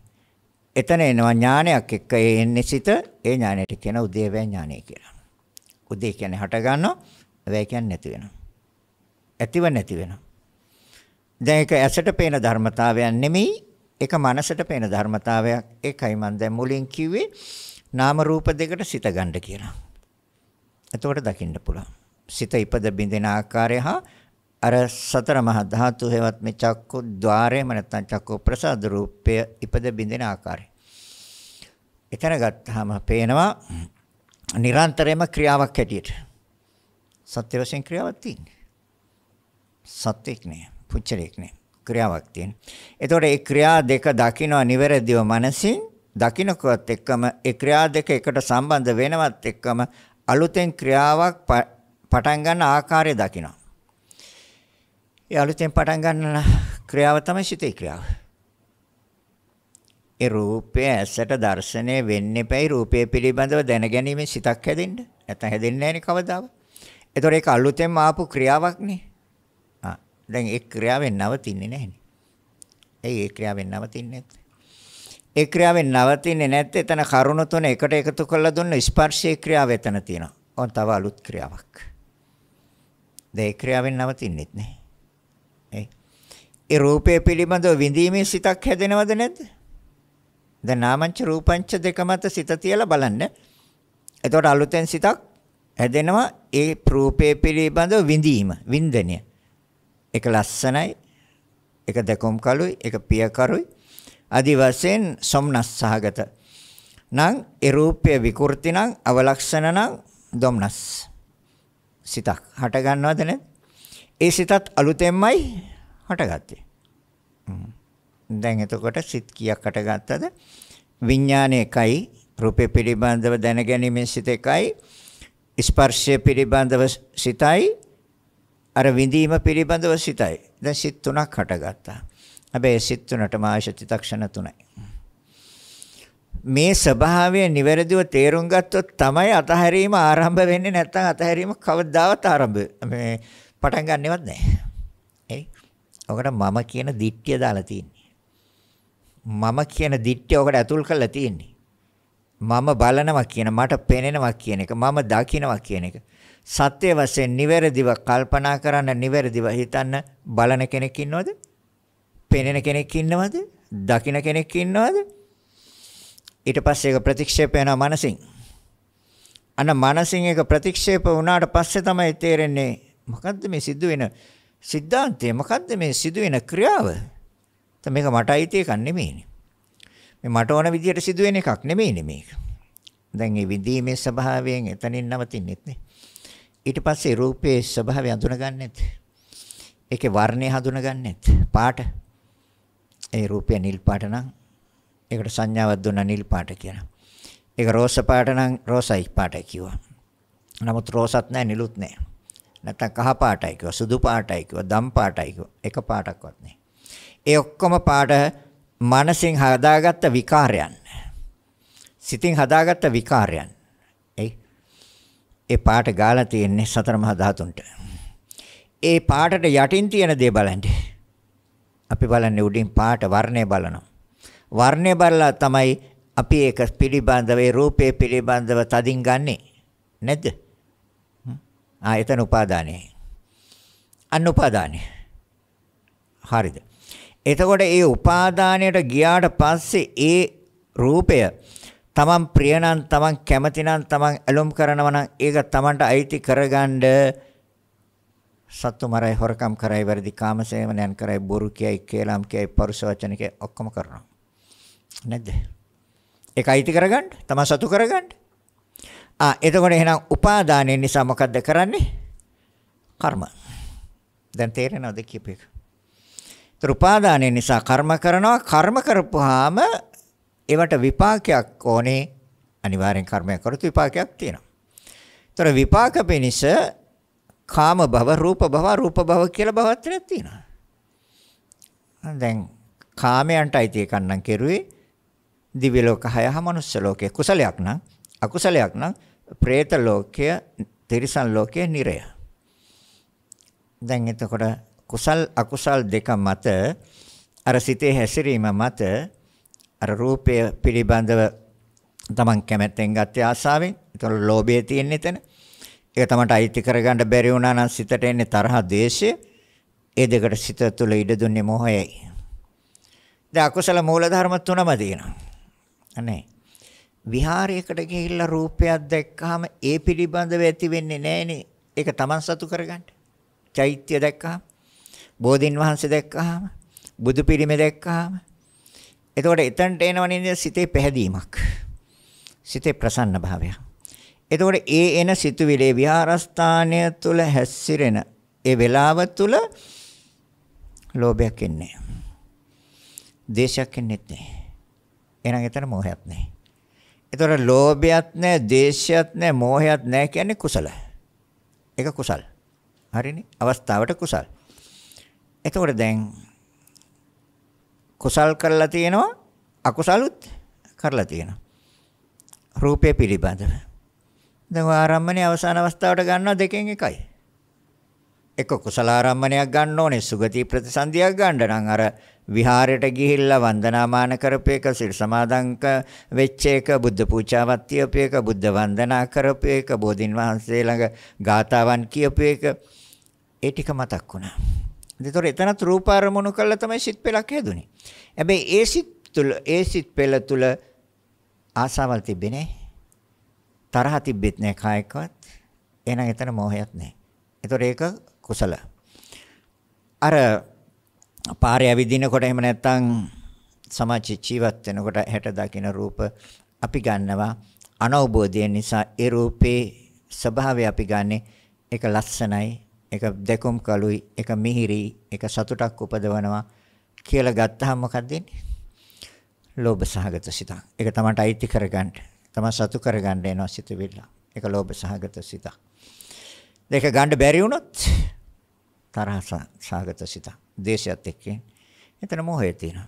එතන එනවා ඥානයක් එක්ක ඒ එන්නේ සිත ඒ ඥානයට කියන උදේවැය ඥානය කියලා. උදේ කියන්නේ හට ගන්නවා, වැය කියන්නේ නැති වෙනවා. ඇතිව නැති වෙනවා. දැන් ඒක ඇසට පේන ධර්මතාවයක් නෙමෙයි ඒක මනසට පේන ධර්මතාවයක් ඒකයි මම දැන් මුලින් කිව්වේ නාම රූප දෙකට සිත ගන්න කියලා. එතකොට දකින්න පුළුවන්. සිත ඉපද බින්දෙන ආකාරය හා අර සතර මහා ධාතු හේවත් මේ චක්කු ద్వාරයම නැත්තම් චක්කු ප්‍රසාද රූපය ඉපද බින්දෙන ආකාරය. එතන ගත්තාම පේනවා නිරන්තරයෙන්ම ක්‍රියාවක් හැටියට. සත්‍ය වශයෙන් ක්‍රියාවක් තියෙන්නේ. සත්‍යක් නේ. පුච්චලයක් නේ. ක්‍රියාවක් තියෙන. එතකොට ඒ ක්‍රියා දෙක දකින්න නිවැරදිව මනසින් දකින්නකොත් එක්කම ඒ ක්‍රියා දෙක එකට සම්බන්ධ වෙනවත් එක්කම අලුතෙන් ක්‍රියාවක් පටන් ගන්න ආකාරය දකින්න. ඒ අලුතෙන් පටන් ගන්න ක්‍රියාව තමයි සිතේ ක්‍රියාව. ඒ රූපය ඇසට දැర్శණය වෙන්නේ පැයි රූපය පිළිබඳව දැනගැනීමේ සිතක් හැදෙන්න. නැත්නම් හැදෙන්නේ නැහැ නේ කවදාවත්. ඒතොර ඒක අලුතෙන් ආපු ක්‍රියාවක් නේ. දැන් ඒ ක්‍රියාවෙන් නවතින්නේ නැහනේ. ඒ ඒ ක්‍රියාවෙන් නවතින්නේ නැත්තේ. ඒ ක්‍රියාවෙන් නවතින්නේ නැත්තේ එතන කරුණ තුන එකට එකතු කරලා දුන්න ස්පර්ශයේ ක්‍රියාව එතන තියෙනවා. ඕන් තව අලුත් ක්‍රියාවක්. දැන් ඒ ක්‍රියාවෙන් නවතින්නේත් නැහැ. ඒ ඒ රූපය පිළිබඳව විඳීමේ සිතක් හැදෙනවද නැද්ද? දැන් නාමංච රූපංච දෙක මත සිත තියලා බලන්න. එතකොට අලුතෙන් සිතක් හැදෙනවා ඒ රූපය පිළිබඳව විඳීම, වින්දනය. ඒක ලස්සනයි, ඒක දැකොම් කලුයි, ඒක පියකරුයි. আদি වශයෙන් සොම්නස්සහගත. නම් ඒ රූපය විකෘති නම් අවලක්ෂණ නම් ධම්නස්. සිතක් හට ගන්නවද නැද්ද? ඒ සිතත් අලුතෙන්මයි හටගත්තේ. දැන් එතකොට සිත් කීයක් හටගත්තද? විඥාන එකයි රූපේ පිළිබඳව දැනගැනීමේ සිත එකයි ස්පර්ශය පිළිබඳව සිතයි අර විඳීම පිළිබඳව සිතයි. දැන් සිත් තුනක් හටගත්තා. හැබැයි සිත් තුනටම ආශ්‍රිත චිත්තක්ෂණ තුනයි. මේ ස්වභාවය නිවැරදිව තේරුම් ගත්තොත් තමයි අතහැරීම ආරම්භ වෙන්නේ නැත්නම් අතහැරීම කවදාවත් ආරම්භ මේ පටන් ගන්නෙවත් නැහැ. හරි. ඔකට මම කියන දිට්ඨිය දාලා තියෙන්නේ. මම කියන දිට්ඨිය ඔකට ඇතුල් කරලා තියෙන්නේ. මම බලනවා කියන මට පෙනෙනවා කියන එක මම දකිනවා කියන එක සත්‍ය වශයෙන් නිවැරදිව කල්පනා කරන්න නිවැරදිව හිතන්න බලන කෙනෙක් ඉන්නවද? පෙනෙන කෙනෙක් ඉන්නවද? දකින කෙනෙක් ඉන්නවද? ඊට පස්සේ ඒක ප්‍රතික්ෂේප වෙනවා මනසින්. අන්න මනසින් ඒක ප්‍රතික්ෂේප වුණාට පස්සේ තමයි තේරෙන්නේ මොකද්ද මේ සිදුවෙන සිද්ධාන්තය මොකද්ද මේ සිදුවෙන ක්‍රියාව? මේක මට අයිති එකක් නෙමෙයිනේ. මේ මට ඕන විදියට සිදුවෙන එකක් නෙමෙයිනේ මේක. දැන් මේ විදීමේ ස්වභාවයෙන් එතනින් නවතින්නෙත් නේ. ඊට පස්සේ රූපයේ ස්වභාවය හඳුනගන්නෙත් ඒකේ වර්ණය හඳුනගන්නෙත් පාට ඒ රූපය නිල් පාට නම් ඒකට සංඥාවක් දුන්නා නිල් පාට කියලා. ඒක රෝස පාට නම් රෝසයි පාටයි කිව්වා. නමුත් රෝසත් නැහැ නිලුත් නැහැ. නැත්තම් කහ පාටයි කිව්වා සුදු පාටයි කිව්වා දම් පාටයි කිව්වා එක පාටක්වත් නැහැ. ඒ ඔක්කොම පාට මනසින් හදාගත්ත විකාරයන්. සිතින් හදාගත්ත විකාරයන්. ඒ පාට ගාලා තියෙන්නේ සතර මහා ධාතුන්ට. ඒ පාටට යටින් තියෙන දේ බලන්න. අපි බලන්නේ උඩින් පාට වර්ණය බලනවා. වර්ණය බලලා තමයි අපි ඒක පිළිබඳව ඒ රූපේ පිළිබඳව තදින් ගන්නෙ. නැද්ද? ආ එතන උපාදානයි. අන්න උපාදානයි. හරිද? එතකොට ඒ උපාදානයට ගියාට පස්සේ ඒ රූපය තමන් ප්‍රිය නම් තමන් කැමති නම් තමන් ඇලොම් කරනවා නම් ඒක තමන්ට අයිති කරගන්න සත්තු මරයි හොරකම් කරයි වැඩි කාමසේවනයන් කරයි බොරු කියයි කේලම් කියයි පරුස වචන කියයි ඔක්කොම කරනවා නේද ඒක අයිති කරගන්න තමන් සතු කරගන්න ආ එතකොට එහෙනම් උපාදානය නිසා මොකද්ද කරන්නේ කර්ම දැන් තේරෙනවද කියපේක උපාදානය නිසා කර්ම කරනවා කර්ම කරපුවාම ඒවට විපාකයක් ඕනේ අනිවාර්යෙන් කර්මයක් කරොත් විපාකයක් තියෙනවා. ඒතර විපාක පිණිස කාම භව රූප භව රූප භව කියලා භවත්‍රයක් තියෙනවා. දැන් කාමයන්ට අයිති එකක් නම් කෙරුවේ දිව්‍ය ලෝක හයහ මනුස්ස ලෝකය කුසලයක් නම් අකුසලයක් නම් പ്രേත ලෝකය තිරිසන් ලෝකය නිරය දැන් එතකොට කුසල් අකුසල් දෙක මත අර සිතේ හැසිරීම මත අර රූපය පිළිබඳව Taman කැමැත්තෙන් ගත්තේ ආසාවෙන්. ඒතර ලෝභය තියෙන එතන. ඒක Tamanට අයිති කරගන්න බැරි වුණා නම් සිතට එන්නේ තරහ, ද්වේෂය. ඒ දෙකට සිත තුළ ඉඩ දුන්නේ මොහයයි. දැන් අකුසල මූලධර්ම තුනම තියෙනවා. අනේ. විහාරයකට ගිහිල්ලා රූපයක් දැක්කහම ඒ පිළිබඳව ඇති වෙන්නේ නැහනේ. ඒක Taman සතු කරගන්න. චෛත්‍ය දැක්කහම, බෝධින් වහන්සේ දැක්කහම, බුදු පිළිමේ දැක්කහම, එතකොට එතනට එනවනේ සිතේ පැහැදීමක්. සිතේ ප්‍රසන්න භාවයක්. එතකොට ඒ එන සිතුවිලේ විහාරස්ථානය තුල හැස්සිරෙන ඒ වෙලාව තුල ලෝභයක් එන්නේ නැහැ. දේශයක් එන්නේත් නැහැ. එහෙනම් එතන මෝහයක් නැහැ. එතකොට ලෝභයත් නැහැ, දේශයත් නැහැ, මෝහයත් නැහැ කියන්නේ කුසල. ඒක කුසල. හරිනේ? අවස්ථාවට කුසල. එතකොට දැන් කුසල් කරලා තියෙනවා අකුසලුත් කරලා තියෙනවා. රූපය පිළිබඳව. දැන් ආරම්මණය අවසාන අවස්ථාවට ගන්නවා දෙකෙන් එකයි. එක කුසල ආරම්මණයක් ගන්න ඕනේ සුගති ප්‍රතිසන්දියක් ගන්න නම් අර විහාරයට ගිහිල්ලා වන්දනාමාන කරපේක සිල් සමාදන්ක වෙච්ච එක බුද්ධ පූජාවක් තියපේක බුද්ධ වන්දනා කරපේක බෝධින් වහන්සේ ළඟ ගාතාවන් කියපේක ඒ ටික මතක් වුණා. ඒතොර එතනත් රූප අරමුණු කළා තමයි සිත් පෙළක් හැදුනේ. හැබැයි ඒ සිත් තුළ ඒ සිත් පෙළ තුළ ආසාවල් තිබෙන්නේ තරහ තිබෙත් නැහැ කායකවත්. එහෙනම් එතන මෝහයක් නැහැ. ඒතොර ඒක කුසල. අර පාරේ ඇවිදිනකොට එහෙම නැත්තම් සමාජ ජීවත් වෙනකොට හැට දකින්න රූප අපි ගන්නවා අනවබෝධය නිසා ඒ රූපේ ස්වභාවය අපි ගන්නෙ ඒක ලස්සනයි එක දෙකොම් කලුයි, එක මිහිරි, එක සතුටක් උපදවනවා කියලා ගත්තාම මොකක්ද වෙන්නේ? ලෝභ සහගත සිතක්. ඒක තමයි අයිති කරගන්න. තමයි සතු කරගන්න එනවා සිතවිල්ල. ඒක ලෝභ සහගත සිතක්. දෙක ගන්න බැරි වුණොත් තරහ සහගත සිතක්. දේශයත් එක්ක. එතන මොහේ තියෙනවා.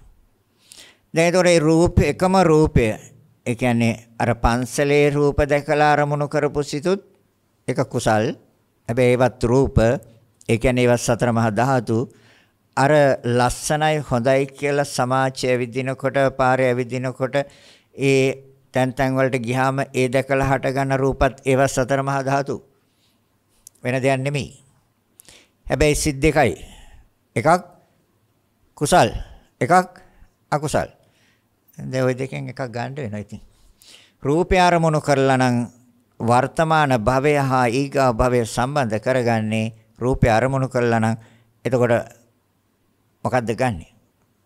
දැන් ඒතොරේ රූප එකම රූපය. ඒ කියන්නේ අර පන්සලේ රූප දැකලා අරමුණු කරපු සිතුත් එක කුසල් හැබැයි ඒවත් රූප, ඒ කියන්නේ ඒවත් සතර මහා ධාතු අර ලස්සනයි හොඳයි කියලා සමාජය ඇවිදිනකොට පාරේ ඇවිදිනකොට ඒ තැන් තැන් වලට ගියාම ඒ දැකලා හටගන්න රූපත් ඒවත් සතර මහා ධාතු වෙන දෙයක් නෙමෙයි. හැබැයි සිත් දෙකයි. එකක් කුසල්, එකක් අකුසල්. දැන් ওই දෙකෙන් එකක් ගන්න වෙනවා ඉතින්. රූපය අරමුණු කරලා නම් වර්තමාන භවය හා ඊගා භවය සම්බන්ධ කරගන්නේ රූපය අරමුණු කළා නම් එතකොට මොකද්ද ගන්නෙ?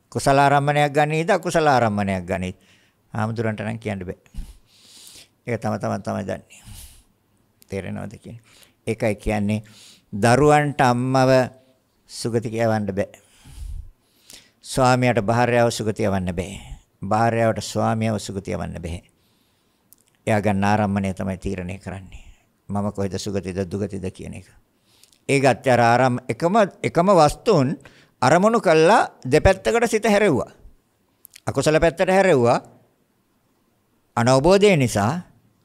කුසල ආරම්මණයක් ගන්නේද අකුසල ආරම්මණයක් ගන්නේ? ආමුදුරන්ට නම් කියන්න බෑ. ඒක තම තමන් තමයි දන්නේ. තේරෙනවද කියන්නේ? ඒකයි කියන්නේ දරුවන්ට අම්මව සුගති කියවන්න බෑ. ස්වාමියාට භාර්යාව සුගතියවන්න බෑ. භාර්යාවට ස්වාමියාව සුගතියවන්න බෑ. එයා ගන්න ආරම්මණය තමයි තීරණය කරන්නේ. මම කොහෙද සුගතිද දුගතිද කියන එක. ඒ ගත්ත අර ආරම් එකම එකම වස්තුන් අරමුණු කළා දෙපැත්තකට සිත හැරෙව්වා. අකුසල පැත්තට හැරෙව්වා. අනවබෝධය නිසා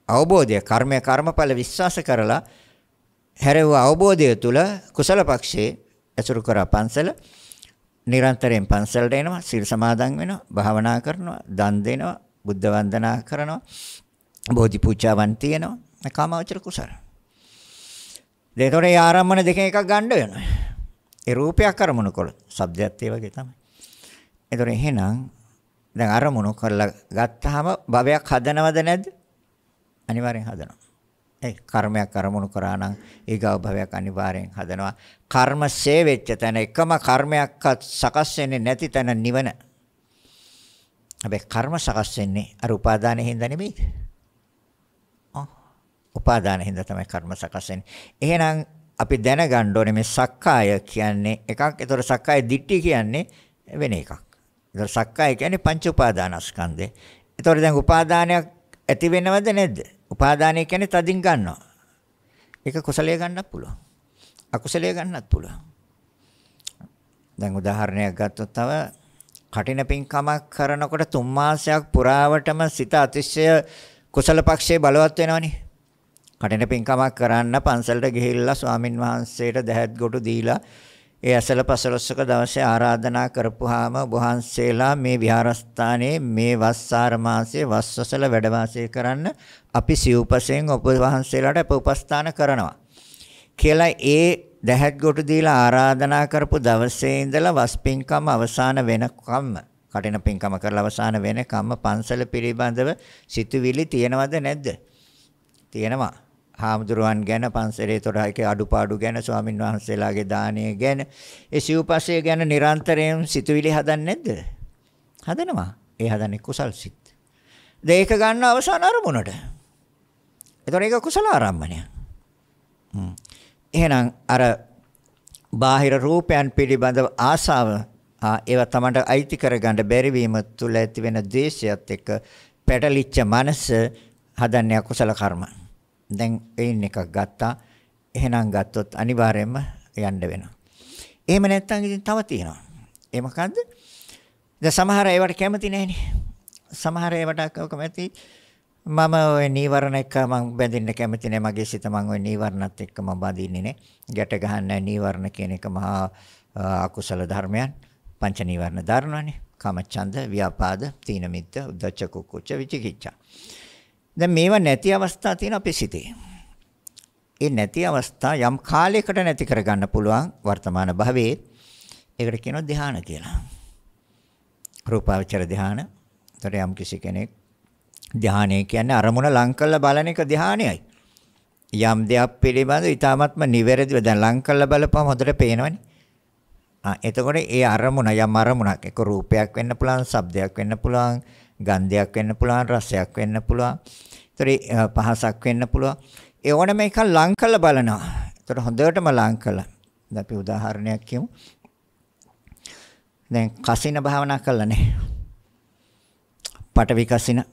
අවබෝධය කර්මය කර්මඵල විශ්වාස කරලා හැරෙව්ව අවබෝධය තුල කුසල පක්ෂයේ ඇසුරු කරා පන්සල නිරන්තරයෙන් පන්සලට එනවා සීල් සමාදන් වෙනවා භාවනා කරනවා දන් දෙනවා බුද්ධ වන්දනා කරනවා බෝධි පූජාවන් තියෙනවා. කාමවචර කුසල. ඒතොර ඒ ආරම්මන දෙකෙන් එකක් ගන්න වෙනවා. ඒ රූපයක් අරමුණුකොල. ශබ්දයත් ඒ වගේ තමයි. ඒතොර එහෙනම් දැන් අරමුණු කරලා ගත්තාම භවයක් හදනවද නැද්ද? අනිවාර්යෙන් හදනවා. ඒ කර්මයක් අරමුණු කරා නම් ඒගව භවයක් අනිවාර්යෙන් හදනවා. කර්ම සේවෙච්ච තැන එකම කර්මයක්වත් සකස් වෙන්නේ නැති තැන නිවන. හැබැයි කර්ම සකස් වෙන්නේ අර උපාදානෙ හින්දා නෙමෙයි. උපාදාන හින්දා තමයි කර්ම සකස් වෙන්නේ. එහෙනම් අපි දැනගන්න ඕනේ මේ සක්කාය කියන්නේ එකක්. ඒතොර සක්කාය දිට්ඨි කියන්නේ වෙන එකක්. ඒතොර සක්කාය කියන්නේ පංච උපාදානස්කන්ධය. ඒතොර දැන් උපාදානයක් ඇති වෙනවද නැද්ද? උපාදානය කියන්නේ තදින් ගන්නවා. ඒක කුසලයේ ගන්නත් පුළුවන්. අකුසලයේ ගන්නත් පුළුවන්. දැන් උදාහරණයක් ගත්තොත් තව කටින පින්කමක් කරනකොට තුන් මාසයක් පුරාවටම සිත අතිශය කුසල පක්ෂයේ බලවත් වෙනවනේ. කටින පින්කමක් කරන්න පන්සලට ගිහිල්ලා ස්වාමින් වහන්සේට දහත් ගොටු දීලා ඒ ඇසල පසලොස්සක දවසේ ආරාධනා කරපුවාම වහන්සේලා මේ විහාරස්ථානයේ මේ වස්සාර මාසයේ වස්වසල වැඩ වාසය කරන්න අපි සිව්පසෙන් ඔබ වහන්සේලාට උපස්ථාන කරනවා කියලා ඒ දැහැත් කොට දීලා ආරාධනා කරපු දවසේ ඉඳලා වස් පින්කම අවසන් වෙනකම්ම කටින පින්කම කරලා අවසන් වෙනකම්ම පන්සල පිළිබඳව සිතුවිලි තියෙනවද නැද්ද තියෙනවා හාමුදුරුවන් ගැන පන්සලේ තොරයිකේ අඩුපාඩු ගැන ස්වාමින් වහන්සේලාගේ දානය ගැන ඒ සිව්පස්සේ ගැන නිරන්තරයෙන් සිතුවිලි හදන්නේ නැද්ද? හදනවා. ඒ හදන්නේ කුසල් සිත්. දෙයක ගන්න අවසාන අරමුණට. ඒතොර ඒක කුසල ආරම්භණයක්. හ්ම්. එහෙනම් අර බාහිර රූපයන් පිළිබඳ ආසාව ඒවා තමන්ට අයිති කරගන්න බැරි වීම තුළ ඇති වෙන ද්වේෂයත් එක්ක පැටලිච්ච මනස හදන්නේ අකුසල කර්ම. දැන් එයින් එකක් ගත්තා. එහෙනම් ගත්තොත් අනිවාර්යයෙන්ම යන්න වෙනවා. එහෙම නැත්නම් ඉතින් තව තියෙනවා. ඒ මොකද්ද? දැන් සමහර ඒවට කැමති නැහෙනේ. සමහර ඒවට කැමති මම ওই නීවරණ එක මම බැඳින්න කැමති නෑ මගේ සිත මම ওই නීවරණත් එක්ක මම බඳින්නේ නෑ ගැට ගහන්නේ නීවරණ කියන එක මහා අකුසල ධර්මයන් පංච නීවරණ ධර්මනේ කාමචන්ද ව්‍යාපාද තීන මිද්ද උද්ධච්ච කුක්කුච්ච විචිකිච්ඡා දැන් මේවා නැති අවස්ථා තියෙන අපේ සිතේ. ඒ නැති අවස්ථා යම් කාලයකට නැති කරගන්න පුළුවන් වර්තමාන භවයේ. ඒකට කියනවා ධානය කියලා. රූපාවචර ධානය. ඒතර යම් කිසි කෙනෙක් ධානය කියන්නේ අරමුණ ලං කරලා බලන එක ධානයයි. යම් දෙයක් පිළිබඳව ඊ타ත්ම නිවැරදිව දැන් ලං කරලා බලපුවම හොඳට පේනවනේ. ආ එතකොට ඒ අරමුණ යම් අරමුණක් එක්ක රූපයක් වෙන්න පුළුවන්, ශබ්දයක් වෙන්න පුළුවන්, ගන්ධයක් වෙන්න පුළුවන්, රසයක් වෙන්න පුළුවන්. ඒතරේ පහසක් වෙන්න පුළුවන්. ඒ ඕනම එකක් ලං කරලා බලනවා. ඒතර හොඳටම ලං කළා. දැන් අපි උදාහරණයක් කියමු. දැන් කසින භාවනා කළා නේ. පටවි කසින,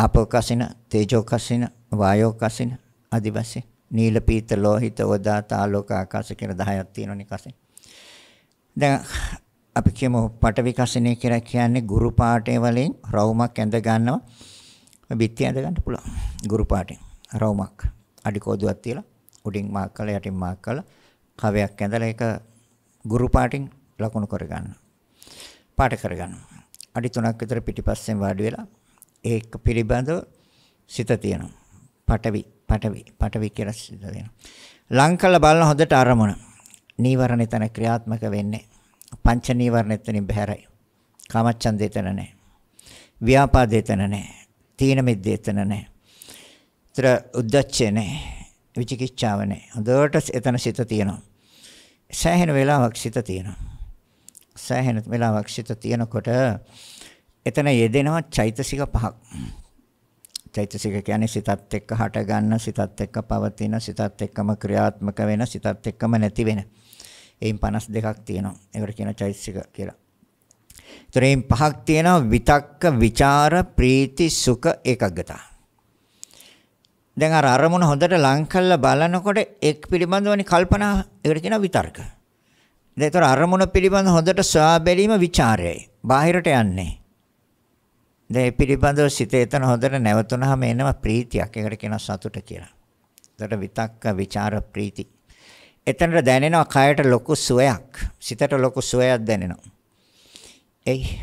ආපෝ කසින, තේජෝ කසින, වායෝ කසින ආදි වශයෙන් නීල පීත ලෝහිත ඕදා තාලෝක ආකාශ කියන 10ක් තියෙනනේ කසින. දැන් අපි කියමු පට විකසනය කියලා කියන්නේ ගුරු පාඨය වලින් රවුමක් ඇඳ ගන්නවා. බිත්ති ඇඳ ගන්න පුළුවන්. ගුරු පාඨයෙන් රවුමක් අඩි කෝදුවක් තියලා උඩින් මාක් කළා යටින් මාක් කළා කවයක් ඇඳලා ඒක ගුරු පාඨයෙන් ලකුණු කර ගන්නවා. පාට කර ගන්නවා. අඩි 3ක් විතර පිටිපස්සෙන් වාඩි වෙලා ඒක පිළිබඳව සිත තියෙනවා. පටවි පටවි පටවි කියලා සිත තියෙනවා. ලංකල බලන හොඳට අරමුණ. නීවරණ එතන ක්‍රියාත්මක වෙන්නේ පංච නීවරණ එතනින් බහැරයි. කාමච්ඡන්දේ එතන නැහැ. ව්‍යාපාදේ එතන නැහැ. තීන මිද්දේ එතන නැහැ. ත්‍ර උද්දච්චේ නැහැ. විචිකිච්ඡාව නැහැ. හොඳට එතන සිත තියෙනවා. සෑහෙන වෙලාවක් සිත තියෙනවා. සෑහෙන වෙලාවක් සිත තියෙනකොට එතන යෙදෙනවා චෛතසික පහක්. චෛතසික කියන්නේ සිතත් එක්ක හට ගන්න, සිතත් එක්ක පවතින, සිතත් එක්කම ක්‍රියාත්මක වෙන, සිතත් එක්කම නැති වෙන. එයින් 52ක් තියෙනවා. ඒකට කියනවා චෛතසික කියලා. ඒතර එයින් පහක් තියෙනවා විතක්ක, ਵਿਚාර, ප්‍රීති, සුඛ, ඒකග්ගතා. දැන් අර අරමුණ හොඳට ලං කරලා බලනකොට එක් පිළිබඳවනේ කල්පනා ඒකට කියනවා විතර්ක. දැන් ඒතර අරමුණ පිළිබඳ හොඳට සොයා බැලීම ਵਿਚාරයයි. බාහිරට යන්නේ. දැන් ඒ පිළිබඳව සිත එතන හොඳට නැවතුනහම එනවා ප්‍රීතියක්. ඒකට කියනවා සතුට කියලා. එතකොට විතක්ක, ਵਿਚාර, ප්‍රීති එතනට දැනෙනවා කයට ලොකු සුවයක්. සිතට ලොකු සුවයක් දැනෙනවා. එයි.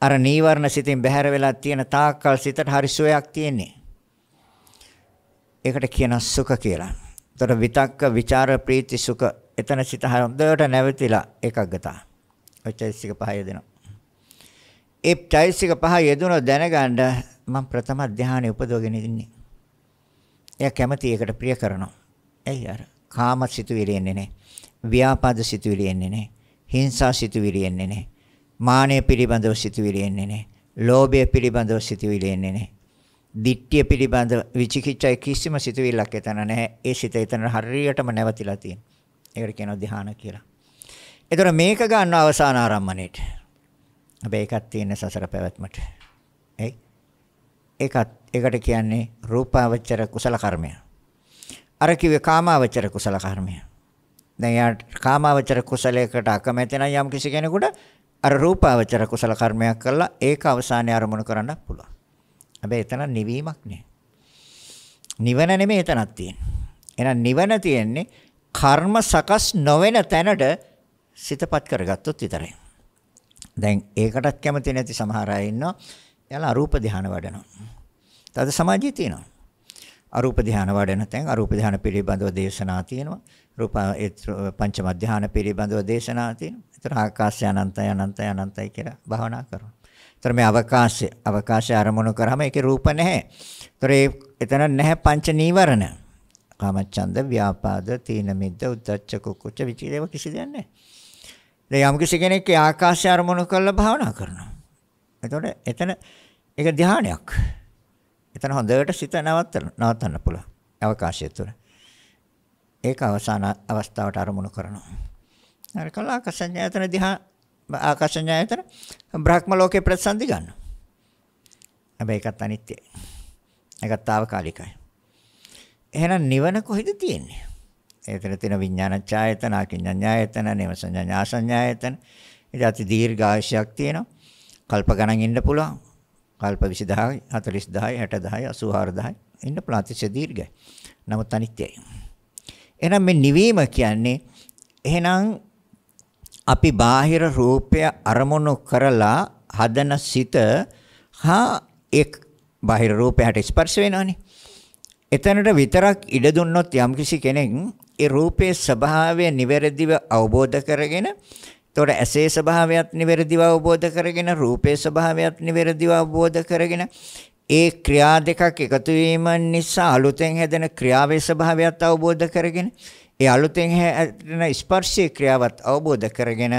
අර නීවරණ සිතින් බැහැර වෙලා තියෙන තාක්කල් සිතට හරි සුවයක් තියෙන්නේ. ඒකට කියනවා සුඛ කියලා. එතකොට විතක්ක, ਵਿਚාර, ප්‍රීති, සුඛ. එතන සිත හොඳට නැවතිලා එකග්ගතා. ඔය චෛසික පහය දෙනවා. ඒ චෛසික පහ යෙදුන දැනගන්න මම ප්‍රථම ධානය උපදවගෙන ඉන්නේ. එයා කැමති ඒකට ප්‍රිය කරනවා. එයි අර කාම සිතුවිලි එන්නේ නැහැ. ව්‍යාපාද සිතුවිලි එන්නේ නැහැ. හිංසා සිතුවිලි එන්නේ නැහැ. මානය පිළිබඳව සිතුවිලි එන්නේ නැහැ. ලෝභය පිළිබඳව සිතුවිලි එන්නේ නැහැ. දිට්ඨිය පිළිබඳ විචිකිච්ඡයි කිසිම සිතුවිල්ලක් එතන නැහැ. ඒ සිත එතන හරියටම නැවතිලා තියෙනවා. ඒකට කියනවා ධ්‍යාන කියලා. ඒතර මේක ගන්න අවසාන ආරම්මණයට. හැබැයි ඒකත් තියෙන සසර පැවැත්මට. ඒකත් ඒකට කියන්නේ රූපාවචර කුසල කර්මය. අර කිව්වේ කාමාවචර කුසල කර්මය. දැන් යාට කාමාවචර කුසලයකට අකමැති නම් යම් කිසි කෙනෙකුට අර රූපාවචර කුසල කර්මයක් කළා ඒක අවසානයේ අරමුණු කරන්න පුළුවන්. හැබැයි එතන නිවීමක් නෑ. නිවන නෙමෙයි එතනක් තියෙන්නේ. එහෙනම් නිවන තියෙන්නේ කර්ම සකස් නොවන තැනට සිතපත් කරගත්තොත් විතරයි. දැන් ඒකටත් කැමති නැති සමහර අය ඉන්නවා. එයාලා අරූප ධානය වඩනවා. තද සමාජයේ තියෙනවා. අරූප ධානය වඩන තැන් අරූප ධානය පිළිබඳව දේශනා තියෙනවා. රූප පංචම ධානය පිළිබඳව දේශනා තියෙනවා. ඒතර ආකාශය අනන්තයි අනන්තයි අනන්තයි කියලා භාවනා කරනවා. ඒතර මේ අවකාශය අවකාශය අරමුණු කරාම ඒකේ රූප නැහැ. ඒතර එතන නැහැ පංච නීවරණ. කාමච්ඡන්ද, ව්‍යාපාද, තීන මිද්ද, උද්ධච්ච, කුක්කුච්ච, විචිලේව කිසි දෙයක් නැහැ. දැන් යම් කිසි කෙනෙක් ඒ ආකාශය අරමුණු කරලා භාවනා කරනවා. එතකොට එතන ඒක ධානයක්. එතන හොඳට සිත නවත්තන නවත්තන්න පුළුවන් අවකාශය තුළ. ඒක අවසාන අවස්ථාවට අරමුණු කරනවා. අර කළා ආකාශඥායතන දිහා ආකාශඥායතන බ්‍රහ්ම ලෝකේ ප්‍රතිසන්දි ගන්නවා. හැබැයි ඒකත් අනිත්‍යයි. ඒකත් తాවකාලිකයි. එහෙනම් නිවන කොහෙද තියෙන්නේ? එතන තියෙන විඥානඥායතන, අකිඤ්ඤායතන, නේවසඤ්ඤාසඤ්ඤායතන. ඉතින් අති දීර්ඝාශයක් තියෙනවා. කල්ප ගණන් ඉන්න පුළුවන්. කල්ප 20000 40000 60000 84000 ඉන්න ප්‍රතිශත දීර්ඝයි. නමුත් අනිත්‍යයි. එහෙනම් මේ නිවීම කියන්නේ එහෙනම් අපි බාහිර රූපය අරමුණු කරලා හදන සිත හා එක් බාහිර රූපයට ස්පර්ශ වෙනවනේ. එතනට විතරක් ඉඩ දුන්නොත් යම්කිසි කෙනෙක් ඒ රූපයේ ස්වභාවය නිවැරදිව අවබෝධ කරගෙන එතකොට ඇසේ ස්වභාවයත් නිවැරදිව අවබෝධ කරගෙන රූපේ ස්වභාවයත් නිවැරදිව අවබෝධ කරගෙන ඒ ක්‍රියා දෙකක් එකතු වීම නිසා අලුතෙන් හැදෙන ක්‍රියාවේ ස්වභාවයත් අවබෝධ කරගෙන ඒ අලුතෙන් හැදෙන ස්පර්ශයේ ක්‍රියාවත් අවබෝධ කරගෙන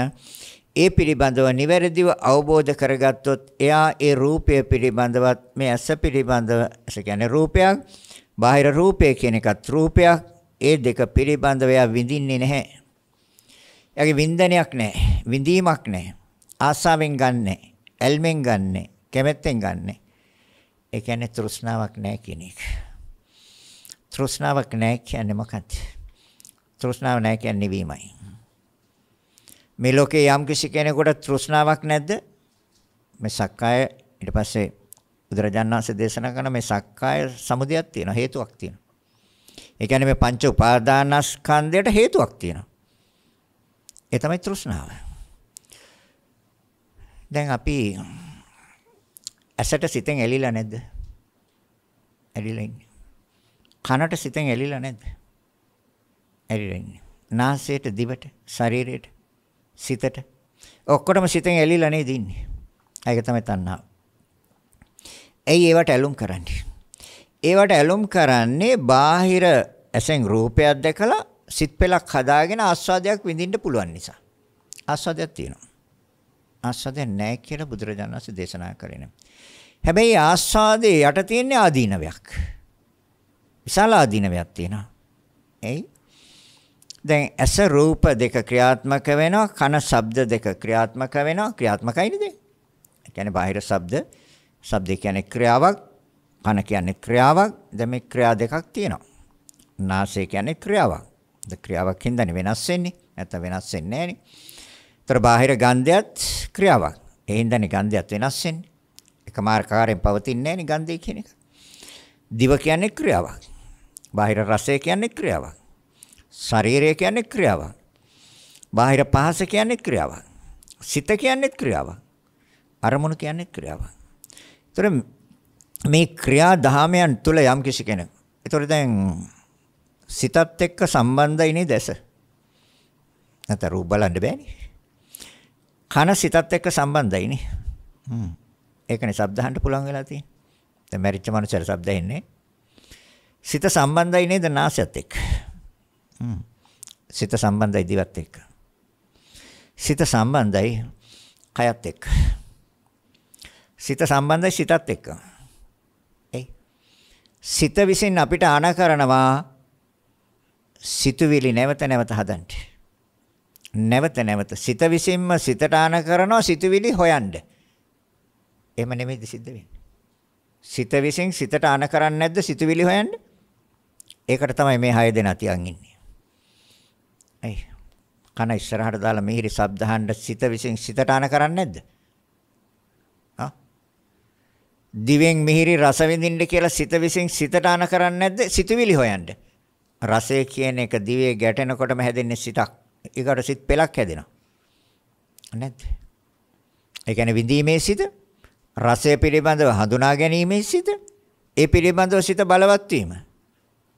ඒ පිළිබඳව නිවැරදිව අවබෝධ කරගත්තොත් එයා ඒ රූපය පිළිබඳවත් මේ ඇස පිළිබඳව ඒ කියන්නේ රූපයක් බාහිර රූපය කියන එකත් රූපයක් ඒ දෙක පිළිබඳව එයා විඳින්නේ නැහැ එයාගේ වින්දනයක් නැහැ. විඳීමක් නැහැ. ආසාවෙන් ගන්නෙ. ඇල්මෙන් ගන්නෙ. කැමැත්තෙන් ගන්නෙ. ඒ කියන්නේ තෘෂ්ණාවක් නැහැ කියන එක. තෘෂ්ණාවක් නැහැ කියන්නේ මොකක්ද? තෘෂ්ණාව නැහැ කියන්නේ වීමයි. මේ ලෝකේ යම් කිසි කෙනෙකුට තෘෂ්ණාවක් නැද්ද? මේ සක්කාය ඊට පස්සේ බුදුරජාණන් වහන්සේ දේශනා කරන මේ සක්කාය සමුදයක් තියෙනවා හේතුවක් තියෙනවා. ඒ කියන්නේ මේ පංච උපාදානස්කන්ධයට හේතුවක් තියෙනවා. ඒ තමයි තෘෂ්ණාව. දැන් අපි ඇසට සිතෙන් ඇලිලා නැද්ද? ඇලිලා ඉන්නේ. කනට සිතෙන් ඇලිලා නැද්ද? ඇලිලා ඉන්නේ. නාසයට, දිවට, ශරීරයට, සිතට ඔක්කොටම සිතෙන් ඇලිලා නේද ඉන්නේ. ඒක තමයි තණ්හාව. ඇයි ඒවට ඇලුම් කරන්නේ? ඒවට ඇලුම් කරන්නේ බාහිර ඇසෙන් රූපයක් දැකලා සිත් පෙලක් හදාගෙන ආස්වාදයක් විඳින්න පුළුවන් නිසා. ආස්වාදයක් තියෙනවා. ආස්වාදයක් නැහැ කියලා බුදුරජාණන් වහන්සේ දේශනා කරේ නේ. හැබැයි ආස්වාදයේ යට තියෙන ආදීනවයක්. විශාල ආදීනවයක් තියෙනවා. එයි දැන් ඇස රූප දෙක ක්‍රියාත්මක වෙනවා කන ශබ්ද දෙක ක්‍රියාත්මක වෙනවා ක්‍රියාත්මකයිනේ දැන්. ඒ කියන්නේ බාහිර ශබ්ද ශබ්ද කියන්නේ ක්‍රියාවක් කන කියන්නේ ක්‍රියාවක් දැන් මේ ක්‍රියා දෙකක් තියෙනවා. නාසය කියන්නේ ක්‍රියාවක්. ක්‍රියාවක් හින්දානේ වෙනස් වෙන්නේ. නැත්තම් වෙනස් වෙන්නේ නැහනේ. ඒතර බාහිර ගන්ධයත් ක්‍රියාවක්. ඒ හින්දානේ ගන්ධයත් වෙනස් වෙන්නේ. එකම ආකාරයෙන් පවතින්නේ නැහනේ ගන්ධය කියන එක. දිව කියන්නේ ක්‍රියාවක්. බාහිර රසය කියන්නේ ක්‍රියාවක්. ශරීරය කියන්නේ ක්‍රියාවක්. බාහිර පහස කියන්නේ ක්‍රියාවක්. සිත කියන්නේ ක්‍රියාවක්. අරමුණු කියන්නේ ක්‍රියාවක්. ඒතර මේ ක්‍රියා ධාමයන් තුල යම් කිසි කෙනෙක්. ඒතර දැන් සිතත් එක්ක සම්බන්ධයි නේ දැස. නැත්නම් රූප බලන්න බෑනේ. කන සිතත් එක්ක සම්බන්ධයි නේ. හ්ම්. ඒකනේ ශබ්ද අහන්න පුළුවන් වෙලා තියෙන්නේ. දැන් මැරිච්ච මනුස්සයර ශබ්ද එන්නේ. සිත සම්බන්ධයි නේද නාසයත් එක්ක. හ්ම්. සිත සම්බන්ධයි දිවත් එක්ක. සිත සම්බන්ධයි කයත් එක්ක. සිත සම්බන්ධයි සිතත් එක්ක. ඒ සිත විසින් අපිට ආන කරනවා සිතුවිලි නැවත නැවත හදන්න. නැවත නැවත සිත විසින්ම සිතට ආන කරනවා සිතුවිලි හොයන්න. එහෙම නෙමෙයිද සිද්ධ වෙන්නේ. සිත විසින් සිතට ආන කරන්නේ නැද්ද සිතුවිලි හොයන්න? ඒකට තමයි මේ හය දෙනා තියන් ඉන්නේ. අයි කන ඉස්සරහට දාලා මිහිරි ශබ්ද අහන්න සිත විසින් සිතට ආන කරන්නේ නැද්ද? ආ දිවෙන් මිහිරි රස විඳින්න කියලා සිත විසින් සිතට ආන කරන්නේ නැද්ද? සිතුවිලි හොයන්නේ. රසය කියන එක දිවේ ගැටෙනකොටම හැදෙන්නේ සිතක්. ඒකට සිත් පෙලක් හැදෙනවා. නැද්ද? ඒ කියන්නේ විඳීමේ සිත, රසය පිළිබඳව හඳුනා ගැනීමේ සිත, ඒ පිළිබඳව සිත බලවත් වීම.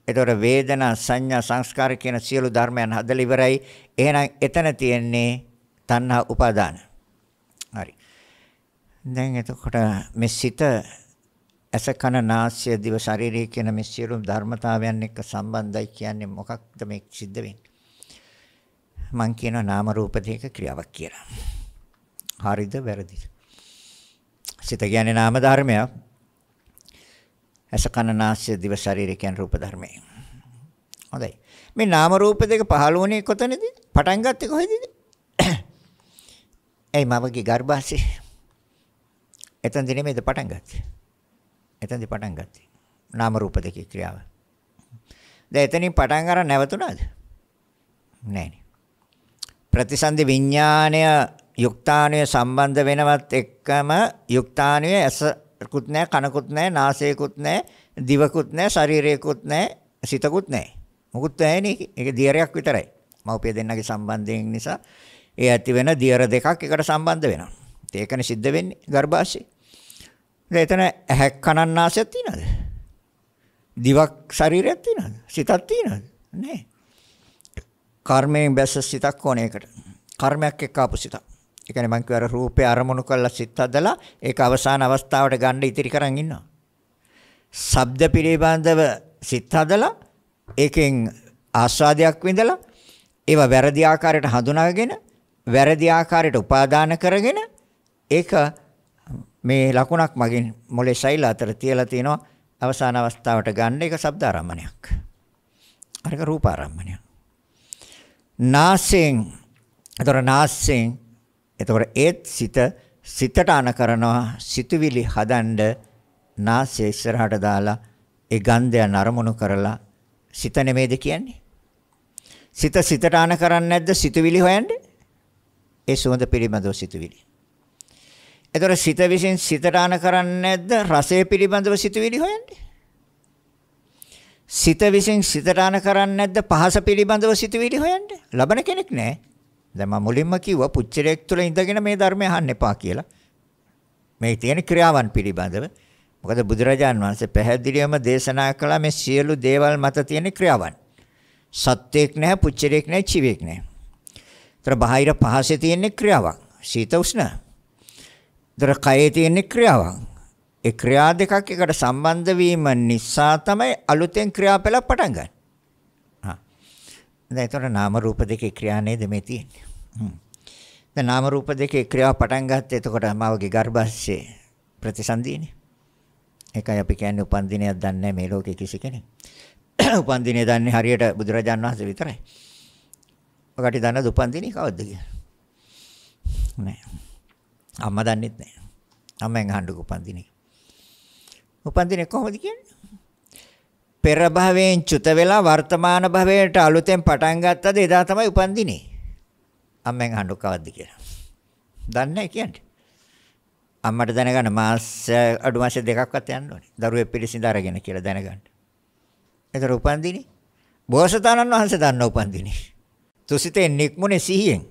එතකොට වේදනා සංඥා සංස්කාර කියන සියලු ධර්මයන් හදලා ඉවරයි. එහෙනම් එතන තියෙන්නේ තණ්හා උපාදාන. හරි. දැන් එතකොට මේ සිත ඇස කන නාසය දිව ශරීරය කියන මේ සියලු ධර්මතාවයන් එක්ක සම්බන්ධයි කියන්නේ මොකක්ද මේ සිද්ධ වෙන්නේ මං කියනවා නාම රූප දෙක ක්‍රියාවක් කියලා හරිද වැරදිද සිත කියන්නේ නාම ධර්මයක් ඇස කන නාසය දිව ශරීරය කියන රූප ධර්මය හොඳයි මේ නාම රූප දෙක පහළ වුණේ කොතනද පටන් ගත්තේ කොහෙද එයි [coughs] මමගේ ගර්භාෂය එතනදී නෙමෙයිද පටන් ගත්තේ එතෙන්ද පටන් ගත්තේ. නාම රූප දෙකේ ක්‍රියාව. දැන් එතනින් පටන් අර නැවතුණාද? නැහැ ප්‍රතිසන්දි විඥාණය යුක්තාණය සම්බන්ධ වෙනවත් එක්කම යුක්තාණය ඇසකුත් නැහැ කනකුත් නැහැ නාසයකුත් නැහැ දිවකුත් නැහැ ශරීරයකුත් නැහැ සිතකුත් නැහැ මොකුත් නැහැනේ ඒක දියරයක් විතරයි මව්පිය දෙන්නගේ සම්බන්ධයෙන් නිසා ඒ ඇති වෙන දියර දෙකක් එකට සම්බන්ධ වෙනවා ඒකනේ සිද්ධ වෙන්නේ ගර්භාෂයේ දැන් එතන ඇහක් කනන්නාසයක් තියනද? දිවක් ශරීරයක් තියනද? සිතක් තියනද? නැහැ. කර්මයෙන් බැස්ස සිතක් ඕන එකට. කර්මයක් එක්ක ආපු සිතක්. ඒ කියන්නේ මං කියවර රූපේ අරමුණු කරලා සිත හදලා ඒක අවසාන අවස්ථාවට ගන්න ඉතිරි කරන් ඉන්නවා. ශබ්ද පිළිබඳව සිත හදලා ඒකෙන් ආස්වාදයක් විඳලා ඒවා වැරදි ආකාරයට හඳුනාගෙන වැරදි ආකාරයට උපාදාන කරගෙන ඒක මේ ලකුණක් මගින් මොලේ ශෛල අතර තියලා තිනවා අවසාන අවස්ථාවට ගන්න එක ශබ්ද ආරම්මණයක්. අරක රූප ආරම්මණයක්. නාසයෙන් එතකොට නාසයෙන් එතකොට ඒත් සිත සිතට අන කරනවා සිතුවිලි හදන්න නාසය ඉස්සරහට දාලා ඒ ගන්ධය නරමුණු කරලා සිත නෙමේද කියන්නේ සිත සිතට අන කරන්නේ නැද්ද සිතුවිලි හොයන්නේ ඒ සුවඳ පිළිබඳව සිතුවිලි එතකොට සිත විසින් සිතට අන කරන්නේ නැද්ද රසය පිළිබඳව සිතුවිලි හොයන්නේ? සිත විසින් සිතට අන කරන්නේ නැද්ද පහස පිළිබඳව සිතුවිලි හොයන්නේ? ලබන කෙනෙක් නෑ. දැන් මම මුලින්ම කිව්වා පුච්චරයක් තුළ ඉඳගෙන මේ ධර්මය අහන්න එපා කියලා. මේ තියෙන ක්‍රියාවන් පිළිබඳව. මොකද බුදුරජාන් වහන්සේ පැහැදිලිවම දේශනා කළා මේ සියලු දේවල් මත තියෙන ක්‍රියාවන්. සත්‍යයක් නැහැ, පුච්චරයක් නැහැ, චිවයක් නැහැ. ඒතර බාහිර පහසේ තියෙන ක්‍රියාවක්. සීත උෂ්ණ දර කයේ තියෙන ක්‍රියාවන්. ඒ ක්‍රියා දෙකක් එකට සම්බන්ධ වීම නිසා තමයි අලුතෙන් ක්‍රියාපලක් පටන් ගන්න. හා. දැන් ඒතර නාම රූප දෙකේ ක්‍රියා නේද මේ තියෙන්නේ. හ්ම්. දැන් නාම රූප දෙකේ ක්‍රියාව පටන් ගත්තේ එතකොට මාවගේ ගර්භාෂයේ ප්‍රතිසන්දීනේ. ඒකයි අපි කියන්නේ උපන්දිනයක් දන්නේ මේ ලෝකේ කිසි කෙනෙක්. උපන්දිනේ දන්නේ හරියට බුදුරජාන් වහන්සේ විතරයි. ඔකට දන්නද උපන්දිනේ කවද්ද කියලා? නෑ. අම්මා දන්නෙත් නැහැ. අම්මෙන් අහන්නකෝ උපන්දිනේ. උපන්දිනේ කොහොමද කියන්නේ? පෙර භවයෙන් චුත වෙලා වර්තමාන භවයට අලුතෙන් පටන් ගත්තද එදා තමයි උපන්දිනේ. අම්මෙන් අහන්නකෝ කවද්ද කියලා. දන්නේ නැහැ කියන්නේ. අම්මට දැනගන්න මාස අඩු මාස දෙකක්වත් යන්න ඕනේ. දරුවේ පිළිසිඳ අරගෙන කියලා දැනගන්න. එතකොට උපන්දිනේ බෝසතාණන් වහන්සේ දන්න උපන්දිනේ. තුසිතේ නික්මුනේ සිහියෙන්.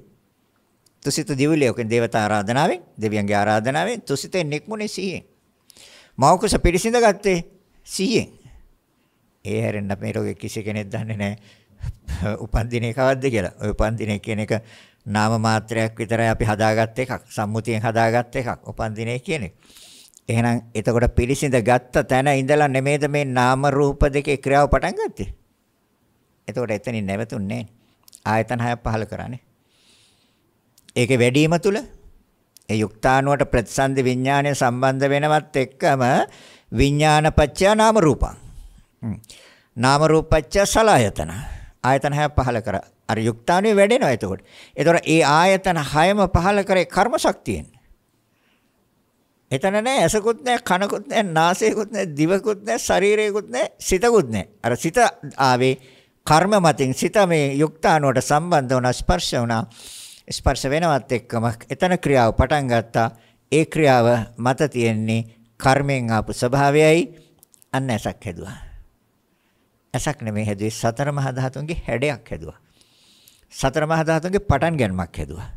තුසිත දිවිලිය කියන්නේ දේවතා ආරාධනාවෙන් දෙවියන්ගේ ආරාධනාවෙන් තුසිතේ නික්මුනේ සිහියෙන්. මෞකස පිළිසිඳ ගත්තේ සිහියෙන්. ඒ හැරෙන්න මේ රෝගෙ කිසි කෙනෙක් දන්නේ නැහැ. [laughs] උපන්දිනේ කවද්ද කියලා. ඔය උපන්දිනේ කියන එක නාම මාත්‍රයක් විතරයි අපි හදාගත්ත එකක්. සම්මුතියෙන් හදාගත්ත එකක්. උපන්දිනේ කියන්නේ. එහෙනම් එතකොට පිළිසිඳ ගත්ත තැන ඉඳලා නෙමේද මේ නාම රූප දෙකේ ක්‍රියාව පටන් ගත්තේ. එතකොට එතනින් නැවතුන්නේ ආයතන හයක් පහල කරන්නේ. ඒකේ වැඩිම තුල ඒ යුක්තානුවට ප්‍රතිසන්දි විඥාණය සම්බන්ධ වෙනවත් එක්කම විඥානපච්චය නාම රූපං. නාම රූපච්චය සලආයතන. ආයතන හය පහල කර අර යුක්තානුවේ වැඩෙනවා එතකොට. ඒතොර ඒ ආයතන හයම පහල කරේ කර්ම ශක්තියෙන්. එතන නෑ ඇසකුත් නෑ කනකුත් නෑ නාසයකුත් නෑ දිවකුත් නෑ ශරීරයකුත් නෑ සිතකුත් නෑ. අර සිත ආවේ කර්ම මතින් සිත මේ යුක්තානුවට සම්බන්ධ වුණා ස්පර්ශ වුණා. ස්පර්ශ වෙනවත් එක්කම එතන ක්‍රියාව පටන් ගත්තා. ඒ ක්‍රියාව මත තියෙන්නේ කර්මෙන් ආපු ස්වභාවයයි අන්න ඇසක් හැදුවා. ඇසක් නෙමෙයි හැදුවේ සතර මහා ධාතුන්ගේ හැඩයක් හැදුවා. සතර මහා ධාතුන්ගේ පටන් ගැනීමක් හැදුවා.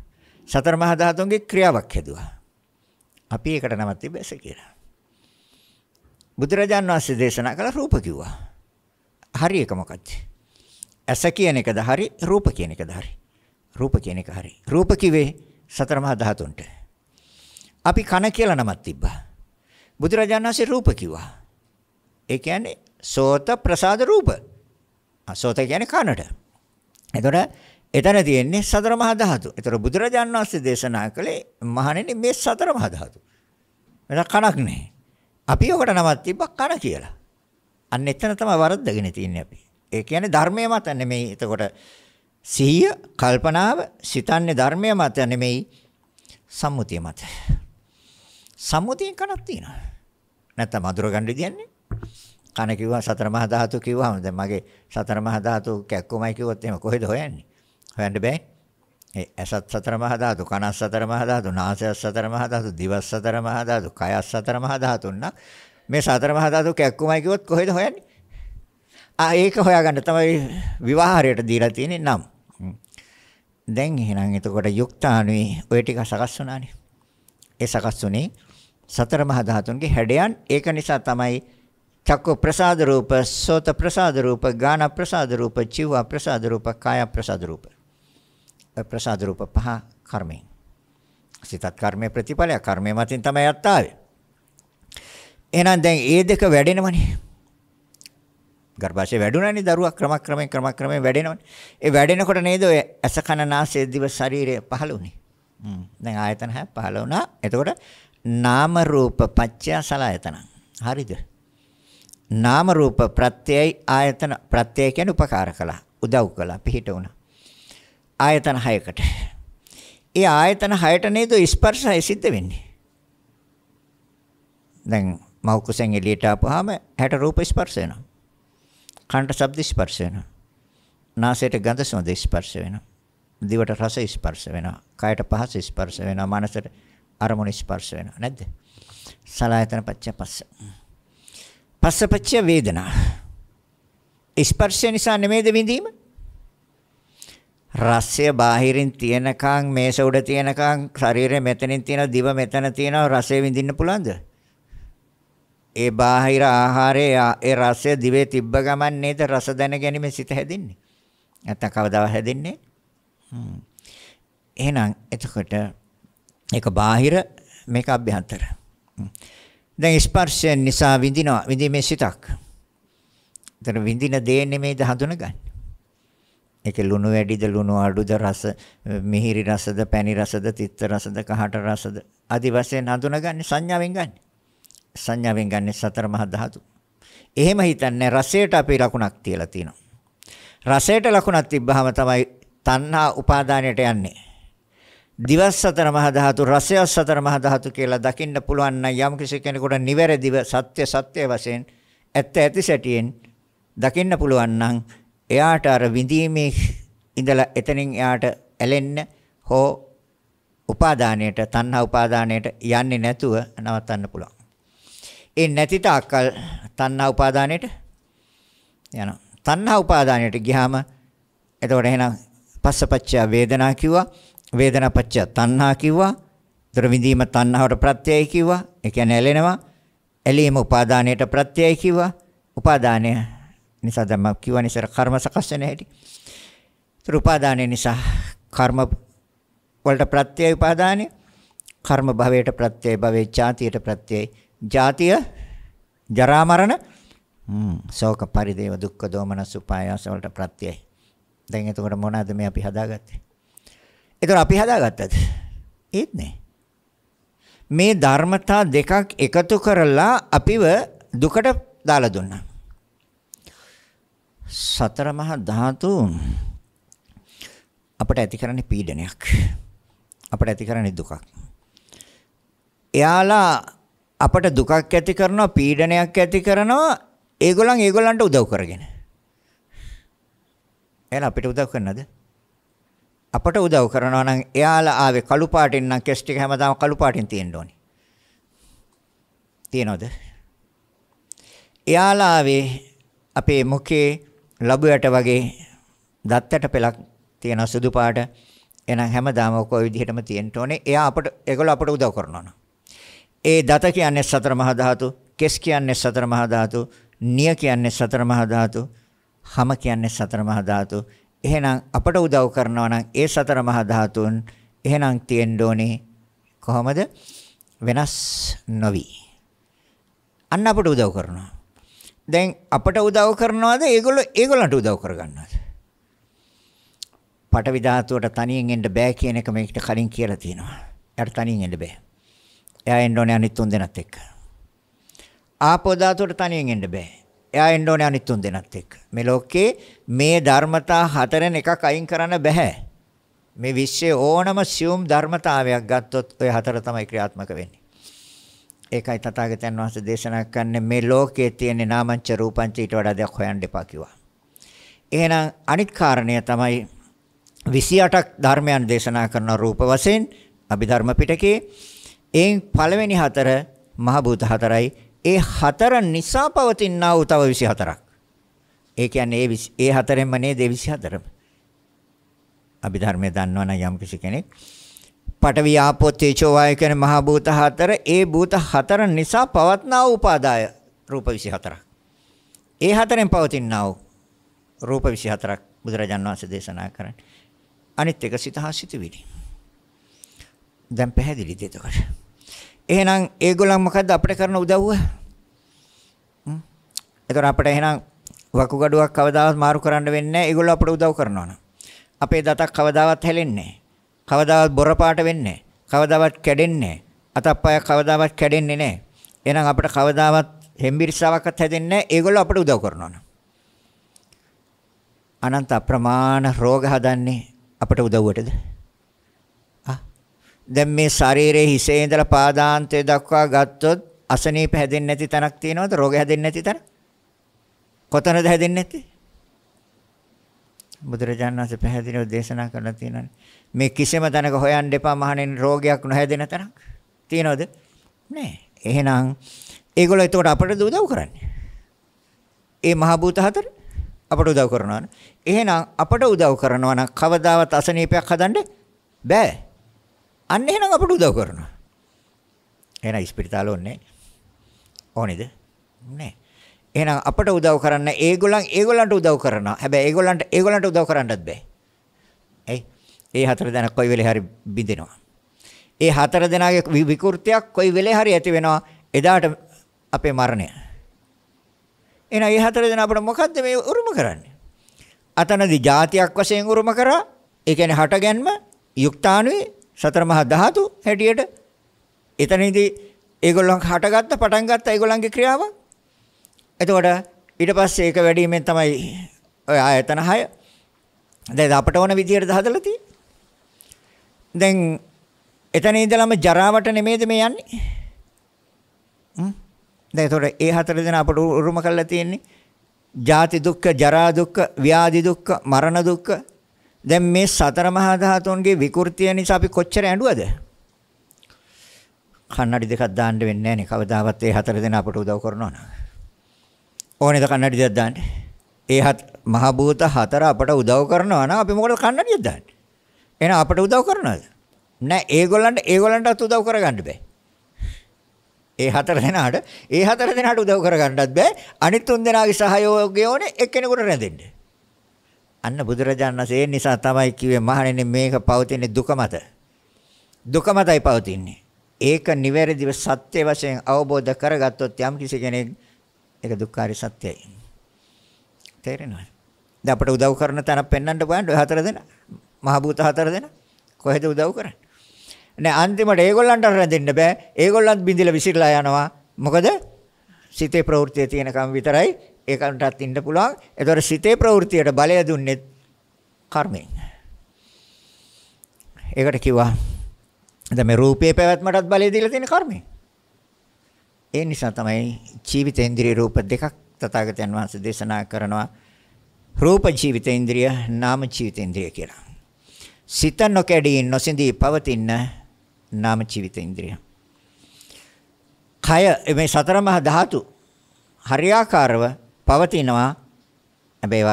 සතර මහා ධාතුන්ගේ ක්‍රියාවක් හැදුවා. අපි ඒකට නමත් තිබැස කියලා. බුදුරජාන් වහන්සේ දේශනා කළ රූප කිව්වා. හරි එක මොකද්ද? ඇස කියන එකද හරි රූප කියන එකද හරි? රූප කියන එක හරි. රූප කිව්වේ සතර මහා ධාතුන්ට. අපි කන කියලා නමක් තිබ්බා. බුදුරජාණන් වහන්සේ රූප කිව්වා. ඒ කියන්නේ සෝත ප්‍රසාද රූප. අසෝත කියන්නේ කනට. එතකොට එතන තියෙන්නේ සතර මහා ධාතු. එතකොට බුදුරජාණන් වහන්සේ දේශනා කළේ මහණෙනි මේ සතර මහා ධාතු. මෙතන කනක් නැහැ. අපි ඔකට නමක් තිබ්බා කන කියලා. අන්න එතන තමයි වරද්දගෙන තියන්නේ අපි. ඒ කියන්නේ ධර්මයේ මත නෙමෙයි එතකොට සිහිය, කල්පනාව සිතන්නේ ධර්මය මත නෙමෙයි සම්මුතිය මත. සම්මුතියෙන් කනක් තියෙනවා. නැත්තම් අඳුර ගන්න විදියන්නේ. කන කිව්වා සතර මහා ධාතු කිව්වම දැන් මගේ සතර මහා ධාතු කැක්කමයි කිව්වොත් එහෙම කොහෙද හොයන්නේ? හොයන්න බෑ. ඒ ඇසත් සතර මහා ධාතු, කනත් සතර මහා ධාතු, නාසයත් සතර මහා ධාතු, දිවත් සතර මහා ධාතු, කයත් සතර මහා ධාතුන් නම් මේ සතර මහා ධාතු කැක්කමයි කිව්වොත් කොහෙද හොයන්නේ? ආ ඒක හොයාගන්න තමයි විවාහරයට දීලා තියෙන්නේ නම්. දැන් එහෙනම් එතකොට යුක්තාණුයි ওই ටික සකස් වුණානේ. ඒ සකස් වුණේ සතර මහා ධාතුන්ගේ හැඩයන් ඒක නිසා තමයි චක්ක ප්‍රසාද රූප, සෝත ප්‍රසාද රූප, ගාන ප්‍රසාද රූප, චිව ප්‍රසාද රූප, කාය ප්‍රසාද රූප. ප්‍රසාද රූප පහ කර්මෙන්. සිතත් කර්මයේ ප්‍රතිඵලයක් කර්මයේ මතින් තමයි අත්තාවේ. එහෙනම් දැන් ඒ දෙක වැඩෙනවනේ. ගර්භාෂය වැඩුණානේ දරුවා ක්‍රමක්‍රමයෙන් ක්‍රමක්‍රමයෙන් වැඩෙනවනේ. ඒ වැඩෙනකොට නේද ඔය ඇස කන නාසය දිව ශරීරය පහළ වුනේ. හ්ම්. දැන් ආයතන හැ පහළ වුණා. එතකොට නාම රූප පත්‍ය සලආයතන. හරිද? නාම රූප ප්‍රත්‍යයයි ආයතන ප්‍රත්‍යය කියන්නේ උපකාර කළා. උදව් කළා. පිහිට වුණා. ආයතන හයකට. ඒ ආයතන හයට නේද ස්පර්ශය සිද්ධ වෙන්නේ. දැන් මෞකසෙන් එළියට ආපුවාම හැට රූප ස්පර්ශ වෙනවා. කනට ශබ්ද ස්පර්ශ වෙනවා. නාසයට ගඳ සුවඳ ස්පර්ශ වෙනවා. දිවට රස ස්පර්ශ වෙනවා. කයට පහස ස්පර්ශ වෙනවා. මනසට අරමුණ ස්පර්ශ වෙනවා. නැද්ද? සලායතන පච්ච පස්ස. පස්ස පච්ච වේදනා. ස්පර්ශය නිසා නෙමෙයිද විඳීම? රසය බාහිරින් තියෙනකන් මේස උඩ තියෙනකන් ශරීරය මෙතනින් තියෙනවා දිව මෙතන තියෙනවා රසය විඳින්න පුළුවන්ද? ඒ බාහිර ආහාරයේ ඒ රසය දිවේ තිබ්බ ගමන් නේද රස දැන ගැනීම සිත හැදින්නේ. නැත්තම් කවදා හැදින්නේ? හ්ම්. එහෙනම් එතකොට ඒක බාහිර මේක අභ්‍යන්තර. දැන් ස්පර්ශයෙන් නිසා විඳිනවා විඳීමේ සිතක්. එතන විඳින දේ නෙමෙයිද හඳුනගන්නේ. ඒක ලුණු වැඩිද ලුණු අඩුද රස මිහිරි රසද පැණි රසද තිත්ත රසද කහට රසද ආදි වශයෙන් හඳුනගන්නේ සංඥාවෙන් ගන්නේ. සංඥාවෙන් ගන්නෙ සතර මහා ධාතු. එහෙම හිතන්නේ රසයට අපි ලකුණක් තියලා තියෙනවා. රසයට ලකුණක් තිබ්බහම තමයි තණ්හා උපාදානයට යන්නේ. දිවස් සතර මහා ධාතු රසය සතර මහා ධාතු කියලා දකින්න පුළුවන් නම් යම් කිසි කෙනෙකුට නිවැරදිව සත්‍ය සත්‍ය වශයෙන් ඇත්ත ඇති සැටියෙන් දකින්න පුළුවන් නම් එයාට අර විඳීමේ ඉඳලා එතනින් එයාට ඇලෙන්න හෝ උපාදානයට තණ්හා උපාදානයට යන්නේ නැතුව නවත්තන්න පුළුවන්. ඒ නැති තාක්කල් තණ්හා උපාදානයට යනවා. තණ්හා උපාදානයට ගියාම එතකොට එහෙනම් පස්සපච්චය වේදනා කිව්වා. වේදනාපච්චය තණ්හා කිව්වා. ඒතර විඳීම තණ්හාවට ප්‍රත්‍යයයි කිව්වා. ඒ කියන්නේ ඇලෙනවා. ඇලීම උපාදානයට ප්‍රත්‍යයයි කිව්වා. උපාදානය නිසා දැන් මම කිව්වනේ ඉස්සර කර්ම සකස් වෙන හැටි. ඒතර උපාදානය නිසා කර්ම වලට ප්‍රත්‍යය උපාදානය. කර්ම භවයට ප්‍රත්‍යය භවේ ඡාතියට ප්‍රත්‍යයයි ජාතිය, ජරා මරණ, ශෝක පරිදේව දුක්ඛ දෝමනස් උපායාස වලට ප්‍රත්‍යයයි. දැන් එතකොට මොනවද මේ අපි හදාගත්තේ? ඒතර අපි හදාගත්තද? ඒත් නෑ. මේ ධර්මතා දෙකක් එකතු කරලා අපිව දුකට දාලා දුන්නා. සතර මහා ධාතු අපට ඇති කරන්නේ පීඩනයක්. අපට ඇති කරන්නේ දුකක්. එයාලා අපට දුකක් ඇති කරනවා පීඩනයක් ඇති කරනවා ඒගොල්ලන් ඒගොල්ලන්ට උදව් කරගෙන එහෙනම් අපිට උදව් කරන්නද අපට උදව් කරනවා නම් එයාලා ආවේ කළු පාටින් නම් කෙස් ටික හැමදාම කළු පාටින් තියෙන්න ඕනේ තියනවද එයාලා ආවේ අපේ මුඛේ ලබුයට වගේ දත්තට පෙලක් තියෙන සුදු පාට එහෙනම් හැමදාම ඔක ඔය විදිහටම තියෙන්න ඕනේ එයා අපට ඒගොල්ලෝ අපට උදව් කරනවා ඒ දත කියන්නේ සතර මහා ධාතු, කෙස් කියන්නේ සතර මහා ධාතු, නිය කියන්නේ සතර මහා ධාතු, හම කියන්නේ සතර මහා ධාතු. එහෙනම් අපට උදව් කරනවා නම් ඒ සතර මහා ධාතුන් එහෙනම් තියෙන්න ඕනේ කොහොමද? වෙනස් නොවි. අන්න අපට උදව් කරනවා. දැන් අපට උදව් කරනවාද ඒගොල්ලෝ ඒගොල්ලන්ට උදව් කරගන්නවද? පටවි ධාතුවට තනියෙන් එන්න බෑ කියන එක මේකට කලින් කියලා තියෙනවා. යට තනියෙන් එන්න බෑ. එයා එන්න ඕනේ අනිත් තුන් දෙනත් එක්ක. ආපෝ ධාතුවට තනියෙන් එන්න බෑ. එයා එන්න ඕනේ අනිත් තුන් දෙනත් එක්ක. මේ ලෝකේ මේ ධර්මතා හතරෙන් එකක් අයින් කරන්න බෑ. මේ විශ්වයේ ඕනම සියුම් ධර්මතාවයක් ගත්තොත් ওই හතර තමයි ක්‍රියාත්මක වෙන්නේ. ඒකයි තථාගතයන් වහන්සේ දේශනා කරන්නේ මේ ලෝකයේ තියෙන නාමංච රූපංච ඊට වඩා දෙයක් හොයන්න එපා කිව්වා. එහෙනම් අනිත් කාරණය තමයි 28ක් ධර්මයන් දේශනා කරන රූප වශයෙන් අභිධර්ම පිටකේ ඒ පළවෙනි හතර මහ භූත හතරයි. ඒ හතර නිසා පවතිනා වූ තව 24ක්. ඒ කියන්නේ ඒ ඒ හතරෙන්ම නේද 24ම. අපි ධර්මය දන්නවා නම් යම් කිසි කෙනෙක් පඨවි ආපෝ තේජෝ වායු කියන මහ භූත හතර ඒ භූත හතර නිසා පවත්නා වූ උපාදාය රූප 24ක්. ඒ හතරෙන් පවතිනා වූ රූප 24ක් බුදුරජාන් වහන්සේ දේශනා කරන්නේ. අනිත් එක සිතහා සිතවිලි. දැන් පැහැදිලිද එතකොට? එහෙනම් ඒගොල්ලන් මොකද්ද අපිට කරන උදව්ව? හ්ම්. ඒතර අපිට එහෙනම් වකුගඩුවක් කවදාවත් මාරු කරන්න වෙන්නේ නැහැ. ඒගොල්ලෝ අපිට උදව් කරනවා නම්. අපේ දතක් කවදාවත් හැලෙන්නේ කවදාවත් බොර පාට වෙන්නේ කවදාවත් කැඩෙන්නේ අතප්පය කවදාවත් කැඩෙන්නේ නැහැ. එහෙනම් අපිට කවදාවත් හෙම්බිරිස්සාවක්වත් හැදෙන්නේ නැහැ. ඒගොල්ලෝ අපිට උදව් කරනවා නම්. අනන්ත අප්‍රමාණ රෝග හදන්නේ අපට උදව්වටද? දැන් මේ ශරීරයේ හිසේ ඉඳලා පාදාන්තය දක්වා ගත්තොත් අසනීප හැදෙන්නේ නැති තැනක් තියෙනවද? රෝග හැදෙන්නේ නැති තැන? කොතනද හැදෙන්නේ නැති? බුදුරජාණන් වහන්සේ පැහැදිලිව දේශනා කරලා තියෙනවානේ. මේ කිසිම තැනක හොයන්න එපා මහණෙනි රෝගයක් නොහැදෙන තැනක්. තියෙනවද? නැහැ. එහෙනම් ඒගොල්ලෝ එතකොට අපට උදව් කරන්නේ. ඒ මහ භූත හතර අපට උදව් කරනවා. එහෙනම් අපට උදව් කරනවා නම් කවදාවත් අසනීපයක් හදන්න බෑ. අන්න එහෙනම් අපට උදව් කරනවා. එහෙනම් ස්පිරිතාල ඕනේ ඕනේද? නැහැ. එහෙනම් අපට උදව් කරන්න ඒගොල්ලන් ඒගොල්ලන්ට උදව් කරනවා. හැබැයි ඒගොල්ලන්ට ඒගොල්ලන්ට උදව් කරන්නත් බෑ. ඇයි? ඒ හතර දෙනා කොයි වෙලේ හරි බිඳිනවා. ඒ හතර දෙනාගේ විකෘතියක් කොයි වෙලේ හරි ඇති වෙනවා. එදාට අපේ මරණය. එහෙනම් මේ හතර දෙනා අපිට මොකද්ද මේ උරුම කරන්නේ? අතනදී જાතියක් වශයෙන් උරුම කරා. ඒ කියන්නේ හටගැන්ම, යුක්තාණුවේ, සතර මහා ධාතු හැටියට එතනදී ඒගොල්ලෝ හටගත්ත පටන් ගත්ත ඒගොල්ලන්ගේ ක්‍රියාව. එතකොට ඊට පස්සේ ඒක වැඩිමෙන් තමයි ඔය ආයතන 6 දැන් අපට ඕන විදිහට හදලා තියෙන්නේ. දැන් එතන ඉඳලම ජරාවට නෙමෙයිද මේ යන්නේ? හ්ම්. දැන් ඒතකොට ඒ හතර දෙනා අපට උරුම කරලා තියෙන්නේ ජාති දුක්ඛ, ජරා දුක්ඛ, ව්‍යාධි දුක්ඛ, මරණ දුක්ඛ දැන් මේ සතර මහා ධාතුන්ගේ විකෘතිය නිසා අපි කොච්චර ඇඬුවද? කන්නඩි දෙකක් දාන්න වෙන්නේ නැහැ නේ. කවදාවත් ඒ හතර දෙනා අපට උදව් කරනවා නේද? ඕනේද කන්නඩි දෙකක් දාන්න? ඒ හත් මහ භූත හතර අපට උදව් කරනවා නම් අපි මොකටද කන්නඩියක් දාන්නේ? එහෙනම් අපට උදව් කරනවද? නැහැ ඒගොල්ලන්ට ඒගොල්ලන්ටත් උදව් කරගන්න බෑ. ඒ හතර දෙනාට ඒ හතර දෙනාට උදව් කරගන්නත් බෑ. අනිත් තුන් දෙනාගේ සහයෝගය ඕනේ එක්කෙනෙකුට රැඳෙන්නේ. අන්න බුදුරජාණන් වහන්සේ ඒ නිසා තමයි කිව්වේ මහණෙනි මේක පවතින දුක මත. දුක මතයි පවතින්නේ. ඒක නිවැරදිව සත්‍ය වශයෙන් අවබෝධ කරගත්තොත් යම් කිසි කෙනෙක් ඒක දුක්ඛාරි සත්‍යයි. තේරෙනවද? දැන් අපට උදව් කරන තැන පෙන්වන්න බලන්න ඔය හතර දෙනා. මහ භූත හතර දෙනා. කොහෙද උදව් කරන්නේ? නෑ අන්තිමට ඒගොල්ලන්ට රැඳෙන්න බෑ. ඒගොල්ලන්ත් බින්දිලා විසිරලා යනවා. මොකද සිතේ ප්‍රවෘත්තිය තියෙනකම් විතරයි ඒකටත් ඉන්න පුළුවන්. ඒතොර සිතේ ප්‍රවෘත්තියට බලය දුන්නේ කර්මයෙන්. ඒකට කිව්වා දැන් මේ රූපයේ පැවැත්මටත් බලය දීලා තියෙන කර්මය. ඒ නිසා තමයි ජීවිතේන්ද්‍රිය රූප දෙකක් තථාගතයන් වහන්සේ දේශනා කරනවා. රූප ජීවිතේන්ද්‍රිය, නාම ජීවිතේන්ද්‍රිය කියලා. සිත නොකැඩී නොසිඳී පවතින නාම ජීවිතේන්ද්‍රිය. කය මේ සතර මහා ධාතු හරියාකාරව පවතිනවා. හැබැයි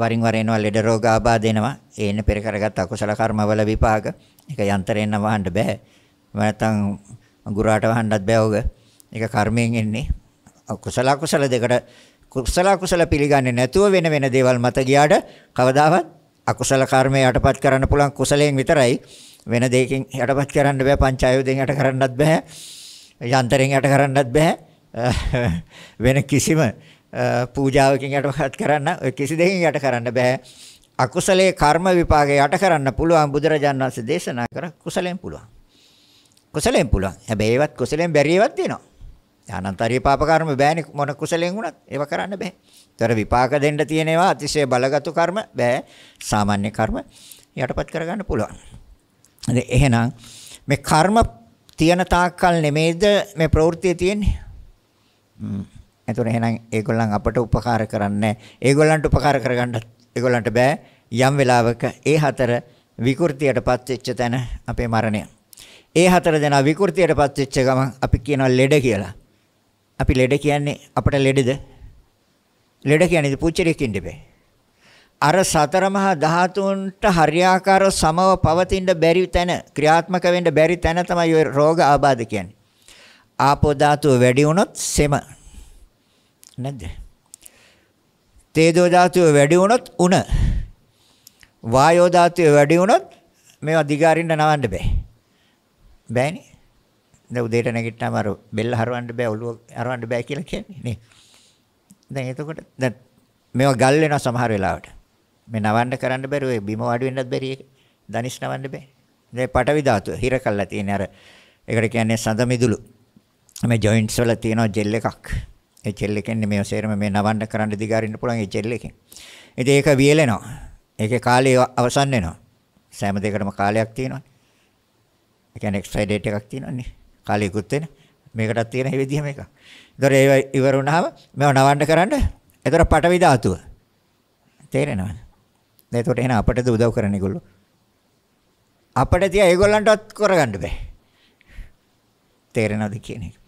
වරින් වර එනවා ලෙඩ රෝග ආබාධ එනවා. ඒන පෙර කරගත් අකුසල කර්මවල විපාක. ඒක යන්ත්‍රයෙන් නම් වහන්න බෑ. නැත්තම් අඟුරාට වහන්නත් බෑ ඔක. ඒක කර්මයෙන් එන්නේ. කුසල කුසල දෙකට කුසල කුසල පිළිගන්නේ නැතුව වෙන වෙන දේවල් මත ගියාට කවදාවත් අකුසල කර්මය යටපත් කරන්න පුළුවන් කුසලයෙන් විතරයි. වෙන දෙයකින් යටපත් කරන්න බෑ පංචායුධයෙන් යට කරන්නත් බෑ. යන්ත්‍රයෙන් යට කරන්නත් බෑ. වෙන කිසිම පූජාවකින් යටපත් කරන්න ඔය කිසි දෙකින් යට කරන්න බෑ. අකුසලයේ කර්ම විපාකේ යට කරන්න පුළුවන් බුදුරජාණන් වහන්සේ දේශනා කර කුසලයෙන් පුළුවන්. කුසලයෙන් පුළුවන්. හැබැයි ඒවත් කුසලයෙන් බැරි ඒවත් තියෙනවා. අනන්තරිය පාප කර්ම බෑනේ මොන කුසලෙන් වුණත් ඒව කරන්න බෑ. ඒතර විපාක දෙන්න තියෙන ඒවා අතිශය බලගතු කර්ම බෑ. සාමාන්‍ය කර්ම යටපත් කරගන්න පුළුවන්. එහෙනම් මේ කර්ම තියෙන තාක්කල් නෙමෙයිද මේ ප්‍රවෘත්තිය තියෙන්නේ? එතකොට එහෙනම් ඒගොල්ලන් අපට උපකාර කරන්නේ ඒගොල්ලන්ට උපකාර කරගන්න ඒගොල්ලන්ට බෑ යම් වෙලාවක ඒ හතර විකෘතියටපත් වෙච්ච තැන අපේ මරණය. ඒ හතර දෙනා විකෘතියටපත් වෙච්ච ගමන් අපි කියනවා ලෙඩ කියලා. අපි ලෙඩ කියන්නේ අපට ලෙඩද? ලෙඩ කියන්නේ පුච්චරයක් ඉන්න බෑ. අර සතර මහා ධාතුන්ට හරියාකාර සමව පවතින බැරි තැන ක්‍රියාත්මක වෙන්න බැරි තැන තමයි ඔය රෝග ආබාධ කියන්නේ. ආපෝ ධාතුව වැඩි වුණොත් සෙම නැද්ද? තේජෝ ධාතුව වැඩි වුණොත් උණ. වායෝ ධාතුව වැඩි වුණොත් මේවා දිගාරින්න නවන්න බෑ. බෑනේ. දැන් උදේට නැගිට්ටාම අර බෙල්ල හරවන්න බෑ ඔළුව හරවන්න බෑ කියලා කියන්නේ නේ. දැන් එතකොට දැන් මේවා ගල් වෙනවා සමහර වෙලාවට. මේ නවන්න කරන්න බැරි ඔය බිම වාඩි වෙන්නත් බැරි එක. දනිස් නවන්න බෑ. දැන් පටවි ධාතුව හිර කරලා තියෙන අර ඒකට කියන්නේ සඳ මිදුළු. මේ ජොයින්ට්ස් වල තියෙන ජෙල් එකක්. HL එකෙන් මේ ඔසේරම මේ නවන්න කරන්න දිගාරින්න පුළුවන් HL එකෙන්. ඉතින් ඒක වියලෙනවා. ඒකේ කාලය අවසන් වෙනවා. සෑම දෙයකටම කාලයක් තියෙනවා. ඒ කියන්නේ එක්ස්ට්‍රා ඩේට් එකක් තියෙනවානේ. කාලයකුත් වෙන. මේකටත් තියෙන හැවිදියම එකක්. ඒතර ඒව ඉවර වුණාම මේව නවන්න කරන්න. ඒතර පටවි ධාතුව. තේරෙනවද? දැන් ඒකට එහෙනම් අපටද උදව් කරන්නේ ඒගොල්ලෝ. අපිට තියා ඒගොල්ලන්ටවත් කරගන්න බෑ. තේරෙනවද කියන එක.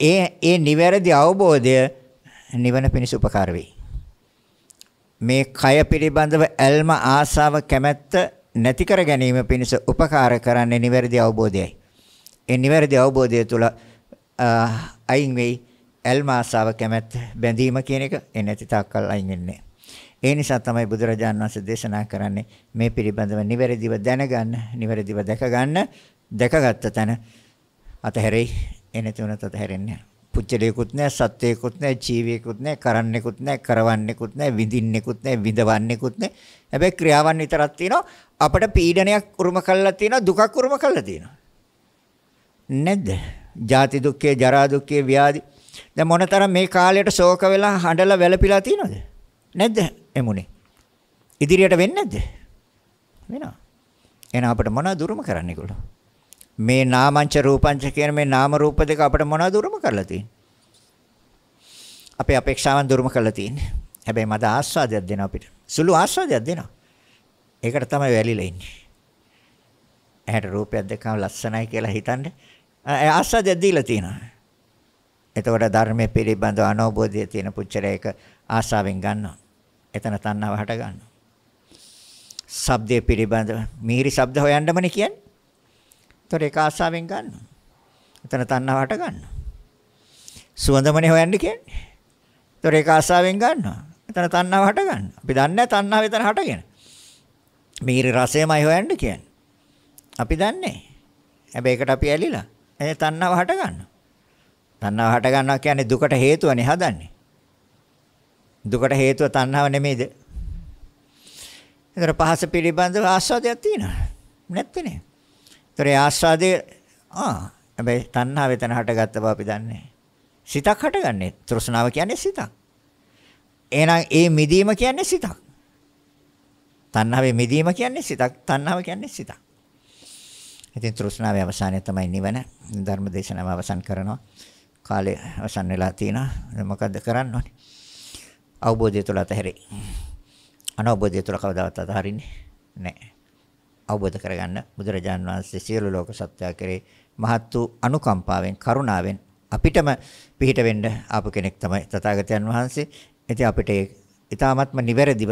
ඒ ඒ නිවැරදි අවබෝධය නිවන පිණිස උපකාර වෙයි. මේ කය පිළිබඳව ඇල්ම ආසාව කැමැත්ත නැති කර ගැනීම පිණිස උපකාර කරන්නේ නිවැරදි අවබෝධයයි. ඒ නිවැරදි අවබෝධය තුළ අයින් වෙයි ඇල්ම ආසාව කැමැත්ත බැඳීම කියන එක ඒ නැති තාක්කල් අයින් වෙන්නේ. ඒ නිසා තමයි බුදුරජාණන් වහන්සේ දේශනා කරන්නේ මේ පිළිබඳව නිවැරදිව දැනගන්න, නිවැරදිව දැකගන්න, දැකගත්ත තැන අතහැරෙයි ඒ නැති වුණත් අතහැරෙන්නේ නැහැ. පුච්චලයකුත් නැහැ, සත්‍යයකුත් නැහැ, ජීවියෙකුත් නැහැ, කරන්නෙකුත් නැහැ, කරවන්නෙකුත් නැහැ, විඳින්නෙකුත් නැහැ, විඳවන්නෙකුත් නැහැ. හැබැයි ක්‍රියාවන් විතරක් තියෙනවා. අපට පීඩනයක් උරුම කරලා තියෙනවා, දුකක් උරුම කරලා තියෙනවා. නැද්ද? ජාති දුක්ඛේ, ජරා දුක්ඛේ, ව්‍යාධි. දැන් මොනතරම් මේ කාලයට ශෝක වෙලා හඬලා වැළපිලා තියෙනවද? නැද්ද? එමුනේ. ඉදිරියට වෙන්නේ නැද්ද? වෙනවා. එහෙනම් අපිට මොනවද දුරුම කරන්න ඒගොල්ලෝ? මේ නාමංච රූපංච කියන මේ නාම රූප දෙක අපිට මොනවද උරුම කරලා තියෙන්නේ? අපේ අපේක්ෂාවන් දුරුම කරලා තියෙන්නේ. හැබැයි මද ආස්වාදයක් දෙනවා අපිට. සුළු ආස්වාදයක් දෙනවා. ඒකට තමයි වැලිලා ඉන්නේ. ඇහැට රූපයක් දැක්කම ලස්සනයි කියලා හිතන්නේ. ආස්වාදයක් දීලා තියෙනවා. එතකොට ධර්මයේ පිළිබඳ අනෝබෝධය තියෙන පුච්චරයක ආසාවෙන් ගන්නවා. එතන තණ්හාව හට ගන්නවා. ශබ්දයේ පිළිබඳ මිහිරි ශබ්ද හොයන්නමනේ කියන්නේ. ඒතර ඒක ආසාවෙන් ගන්නවා. එතන තණ්හාව හට ගන්නවා. සුවඳමනේ හොයන්න කියන්නේ. ඒතර ඒක ආසාවෙන් ගන්නවා. එතන තණ්හාව හට ගන්නවා. අපි දන්නේ නැහැ තණ්හාව එතන හටගෙන. මීරි රසයමයි හොයන්න කියන්නේ. අපි දන්නේ. හැබැයි ඒකට අපි ඇලිලා. ඒ තණ්හාව හට ගන්නවා. තණ්හාව හට ගන්නවා කියන්නේ දුකට හේතුවනේ හදන්නේ. දුකට හේතුව තණ්හාව නෙමෙයිද? ඒතර පහස පිළිබඳව ආස්වාදයක් තියෙනවා. නැත්තේ නේ. ඒතර ආස්වාදයේ ආ හැබැයි තණ්හාව එතන හටගත්ත බව අපි දන්නේ. සිතක් හටගන්නේ. තෘෂ්ණාව කියන්නේ සිතක්. එහෙනම් ඒ මිදීම කියන්නේ සිතක්. තණ්හාවේ මිදීම කියන්නේ සිතක්. තණ්හාව කියන්නේ සිතක්. ඉතින් තෘෂ්ණාවේ අවසානය තමයි නිවන. ධර්ම දේශනාව අවසන් කරනවා. කාලය අවසන් වෙලා තිනවා. මොකද්ද කරන්න ඕනේ? අවබෝධය තුල අතහැරේ. අනවබෝධය තුල කවදාවත් අතහරින්නේ නැහැ. අවබෝධ කරගන්න බුදුරජාන් වහන්සේ සියලු ලෝක සත්‍යය කරේ මහත් වූ අනුකම්පාවෙන් කරුණාවෙන් අපිටම පිහිට වෙන්න ආපු කෙනෙක් තමයි තථාගතයන් වහන්සේ. ඉතින් අපිට ඒ ඊ타මත්ම නිවැරදිව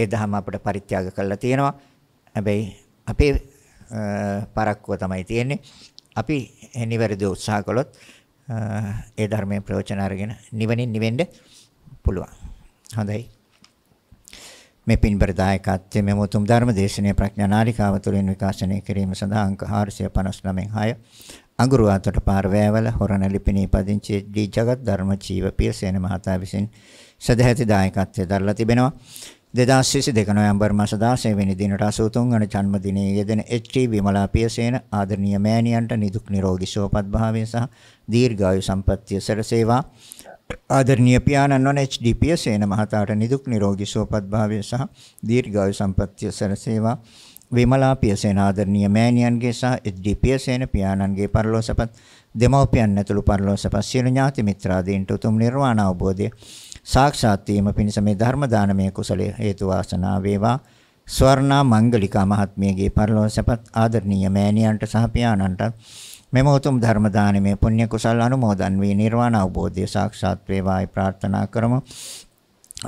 ඒ ධර්ම අපිට පරිත්‍යාග කරලා තියෙනවා. හැබැයි අපේ පරක්කුව තමයි තියෙන්නේ. අපි නිවැරදිව උත්සාහ කළොත් ඒ ධර්මයේ ප්‍රයෝජන අරගෙන නිවනින් නිවෙන්න පුළුවන්. හොඳයි. මේ පින්බර දායකත්වයේ මෙම උතුම් ධර්ම දේශනය ප්‍රඥා නාලිකාව තුළින් විකාශනය කිරීම සඳහා අංක 459 6 අඟුරු අතට පාර වෑවල හොරණලි පිණී පදිංචි ඩී ජගත් ධර්ම ජීව පියසේන මහතා විසින් සදැහැති දායකත්වයේ දරලා තිබෙනවා 2022 නොවැම්බර් මාස 16 වෙනි දිනට 83 වන ජන්මදිනයේ යෙදෙන එච්.ටී. විමලා පියසේන ආදරණීය මෑණියන්ට නිදුක් නිරෝගී සුවපත් භාවය සහ දීර්ඝායු සම්පන්නිය සැරසේවා ආදරණීය පියාණන් වන HD පියසේන මහතාට නිදුක් නිරෝගී සුවපත් භාවය සහ දීර්ඝායු සම්පන්නිය සැලසේවා විමලා පියසේන ආදරණීය මෑණියන්ගේ සහ HD පියසේන පියාණන්ගේ පරලෝසපත් දෙමව්පියන් ඇතුළු පරලෝසපත් සියලු ඥාති මිත්‍රාදීන්ට උතුම් නිර්වාණ අවබෝධය සාක්ෂාත් වීම පිණිස මේ ධර්ම දානමය කුසලයේ හේතු වාසනා වේවා ස්වර්ණා මංගලිකා මහත්මියගේ පරලෝසපත් ආදරණීය මෑණියන්ට සහ පියාණන්ට මෙම උතුම් ධර්ම දානමේ පුණ්‍ය කුසල් අනුමෝදන් වී නිර්වාණ අවබෝධය සාක්ෂාත් වේවායි ප්‍රාර්ථනා කරමු.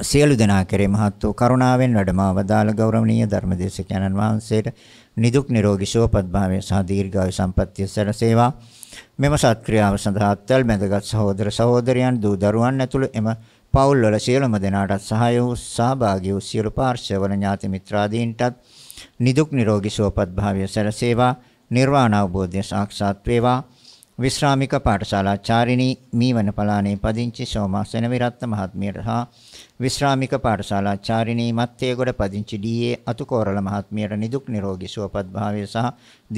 සියලු දෙනා කෙරේ මහත් වූ කරුණාවෙන් වැඩම අවදාළ ගෞරවනීය ධර්මදේශකයන්න් වහන්සේට නිදුක් නිරෝගී සුවපත් භාවය සහ දීර්ඝායු සම්පන්නිය සැලසේවා. මෙම සත්ක්‍රියාව සඳහා අත්වල මැදගත් සහෝදර සහෝදරයන් දූ දරුවන් ඇතුළු එම පවුල්වල සියලුම දෙනාටත් සහාය වූ සහභාගී වූ සියලු පාර්ශ්වවල ඥාති මිත්‍රාදීන්ටත් නිදුක් නිරෝගී සුවපත් භාවය සැලසේවා නිර්වාණ අවබෝධය සාක්ෂාත් වේවා. විශ්‍රාමික පාඨශාලාචාරිණී මීවන පලානේ පදිංචි සෝමාසන විරත්න මහත්මියට හා විශ්‍රාමික පාඨශාලාචාරිණී මත්තේගොඩ පදිංචි ඩී.ඒ. අතුකෝරළ මහත්මියට නිදුක් නිරෝගී සුවපත් භාවය සහ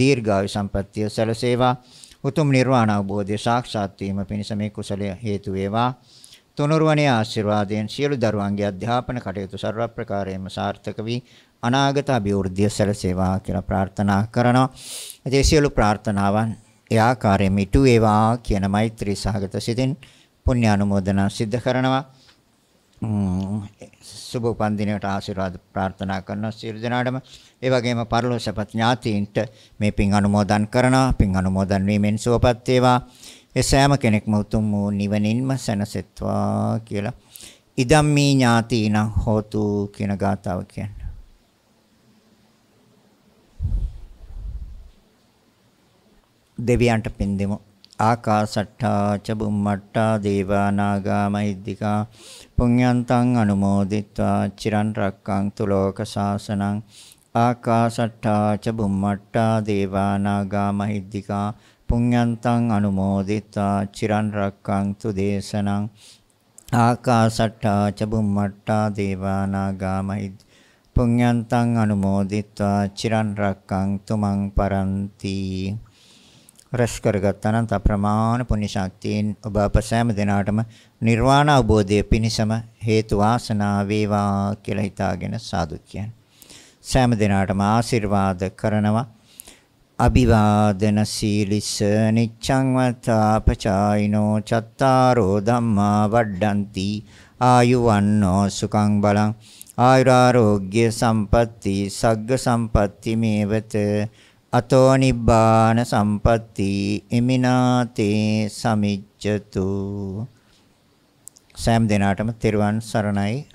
දීර්ඝායු සම්පන්නිය සැලසේවා. උතුම් නිර්වාණ අවබෝධය සාක්ෂාත් වීම පිණිස මේ කුසලය හේතු වේවා. තුනුරුවනේ ආශිර්වාදයෙන් සියලු දරුවන්ගේ අධ්‍යාපන කටයුතු ਸਰව ප්‍රකාරයෙන්ම සාර්ථක වී අනාගත අභිවෘද්ධිය සැලසේවා කියලා ප්‍රාර්ථනා කරනවා. ඒ සියලු ප්‍රාර්ථනාවන් ඒ ආකාරයෙන් මිටු වේවා කියන මෛත්‍රී සහගත සිතින් පුණ්‍ය අනුමෝදනා සිද්ධ කරනවා. සුබ උපන්දිනයට ආශිර්වාද ප්‍රාර්ථනා කරන සියලු දෙනාටම ඒ වගේම පරලෝසපත් ඥාතීන්ට මේ පින් අනුමෝදන් කරනවා පින් අනුමෝදන් වීමෙන් සුවපත් වේවා ඒ සෑම කෙනෙක්ම උතුම් වූ නිවනින්ම සැනසෙත්වා කියලා ඉදම්මි ඥාතීනම් හෝතු කියන ගාතාව කියන්නේ දෙවියන්ට පින් දෙමු. ආකාසට්ටා ච බුම්මට්ටා දේවානාගා මහිද්దికා පුඤ්ඤන්තං අනුමෝදිත්වා චිරන් රැක්කන්තු ලෝක සාසනං ආකාසට්ටා ච බුම්මට්ටා දේවානාගා මහිද්దికා පුඤ්ඤන්තං අනුමෝදිත්වා චිරන් රැක්කන්තු දේශනං ආකාසට්ටා ච බුම්මට්ටා දේවානාගා මහිද්దికා පුඤ්ඤන්තං අනුමෝදිත්වා චිරන් රැක්කන්තු මං පරන්ති රැස් කරගත් අනන්ත ප්‍රමාණ පුණ්‍ය ශක්තියෙන් ඔබ අප සෑම දිනාටම නිර්වාණ අවබෝධය පිණිසම හේතු වාසනා වේවා කියලා හිතාගෙන සාදු කියන සෑම දිනාටම ආශිර්වාද කරනවා අභිවාදන සීලිස නිච්ඡං වතාපචායිනෝ චත්තාරෝ ධම්මා වඩ්ඩಂತಿ ආයු වන්නෝ සුඛං බලං ආයුරාෝග්‍ය සම්පatti සග්ග සම්පatti මේවත අතෝ නිබ්බාන සම්පatti ඉමිනාතේ සමිච්ඡතු සෑම දිනාටම තෙරුවන් සරණයි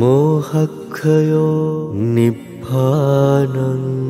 මෝහක්ඛයෝ නිබ්බ भानं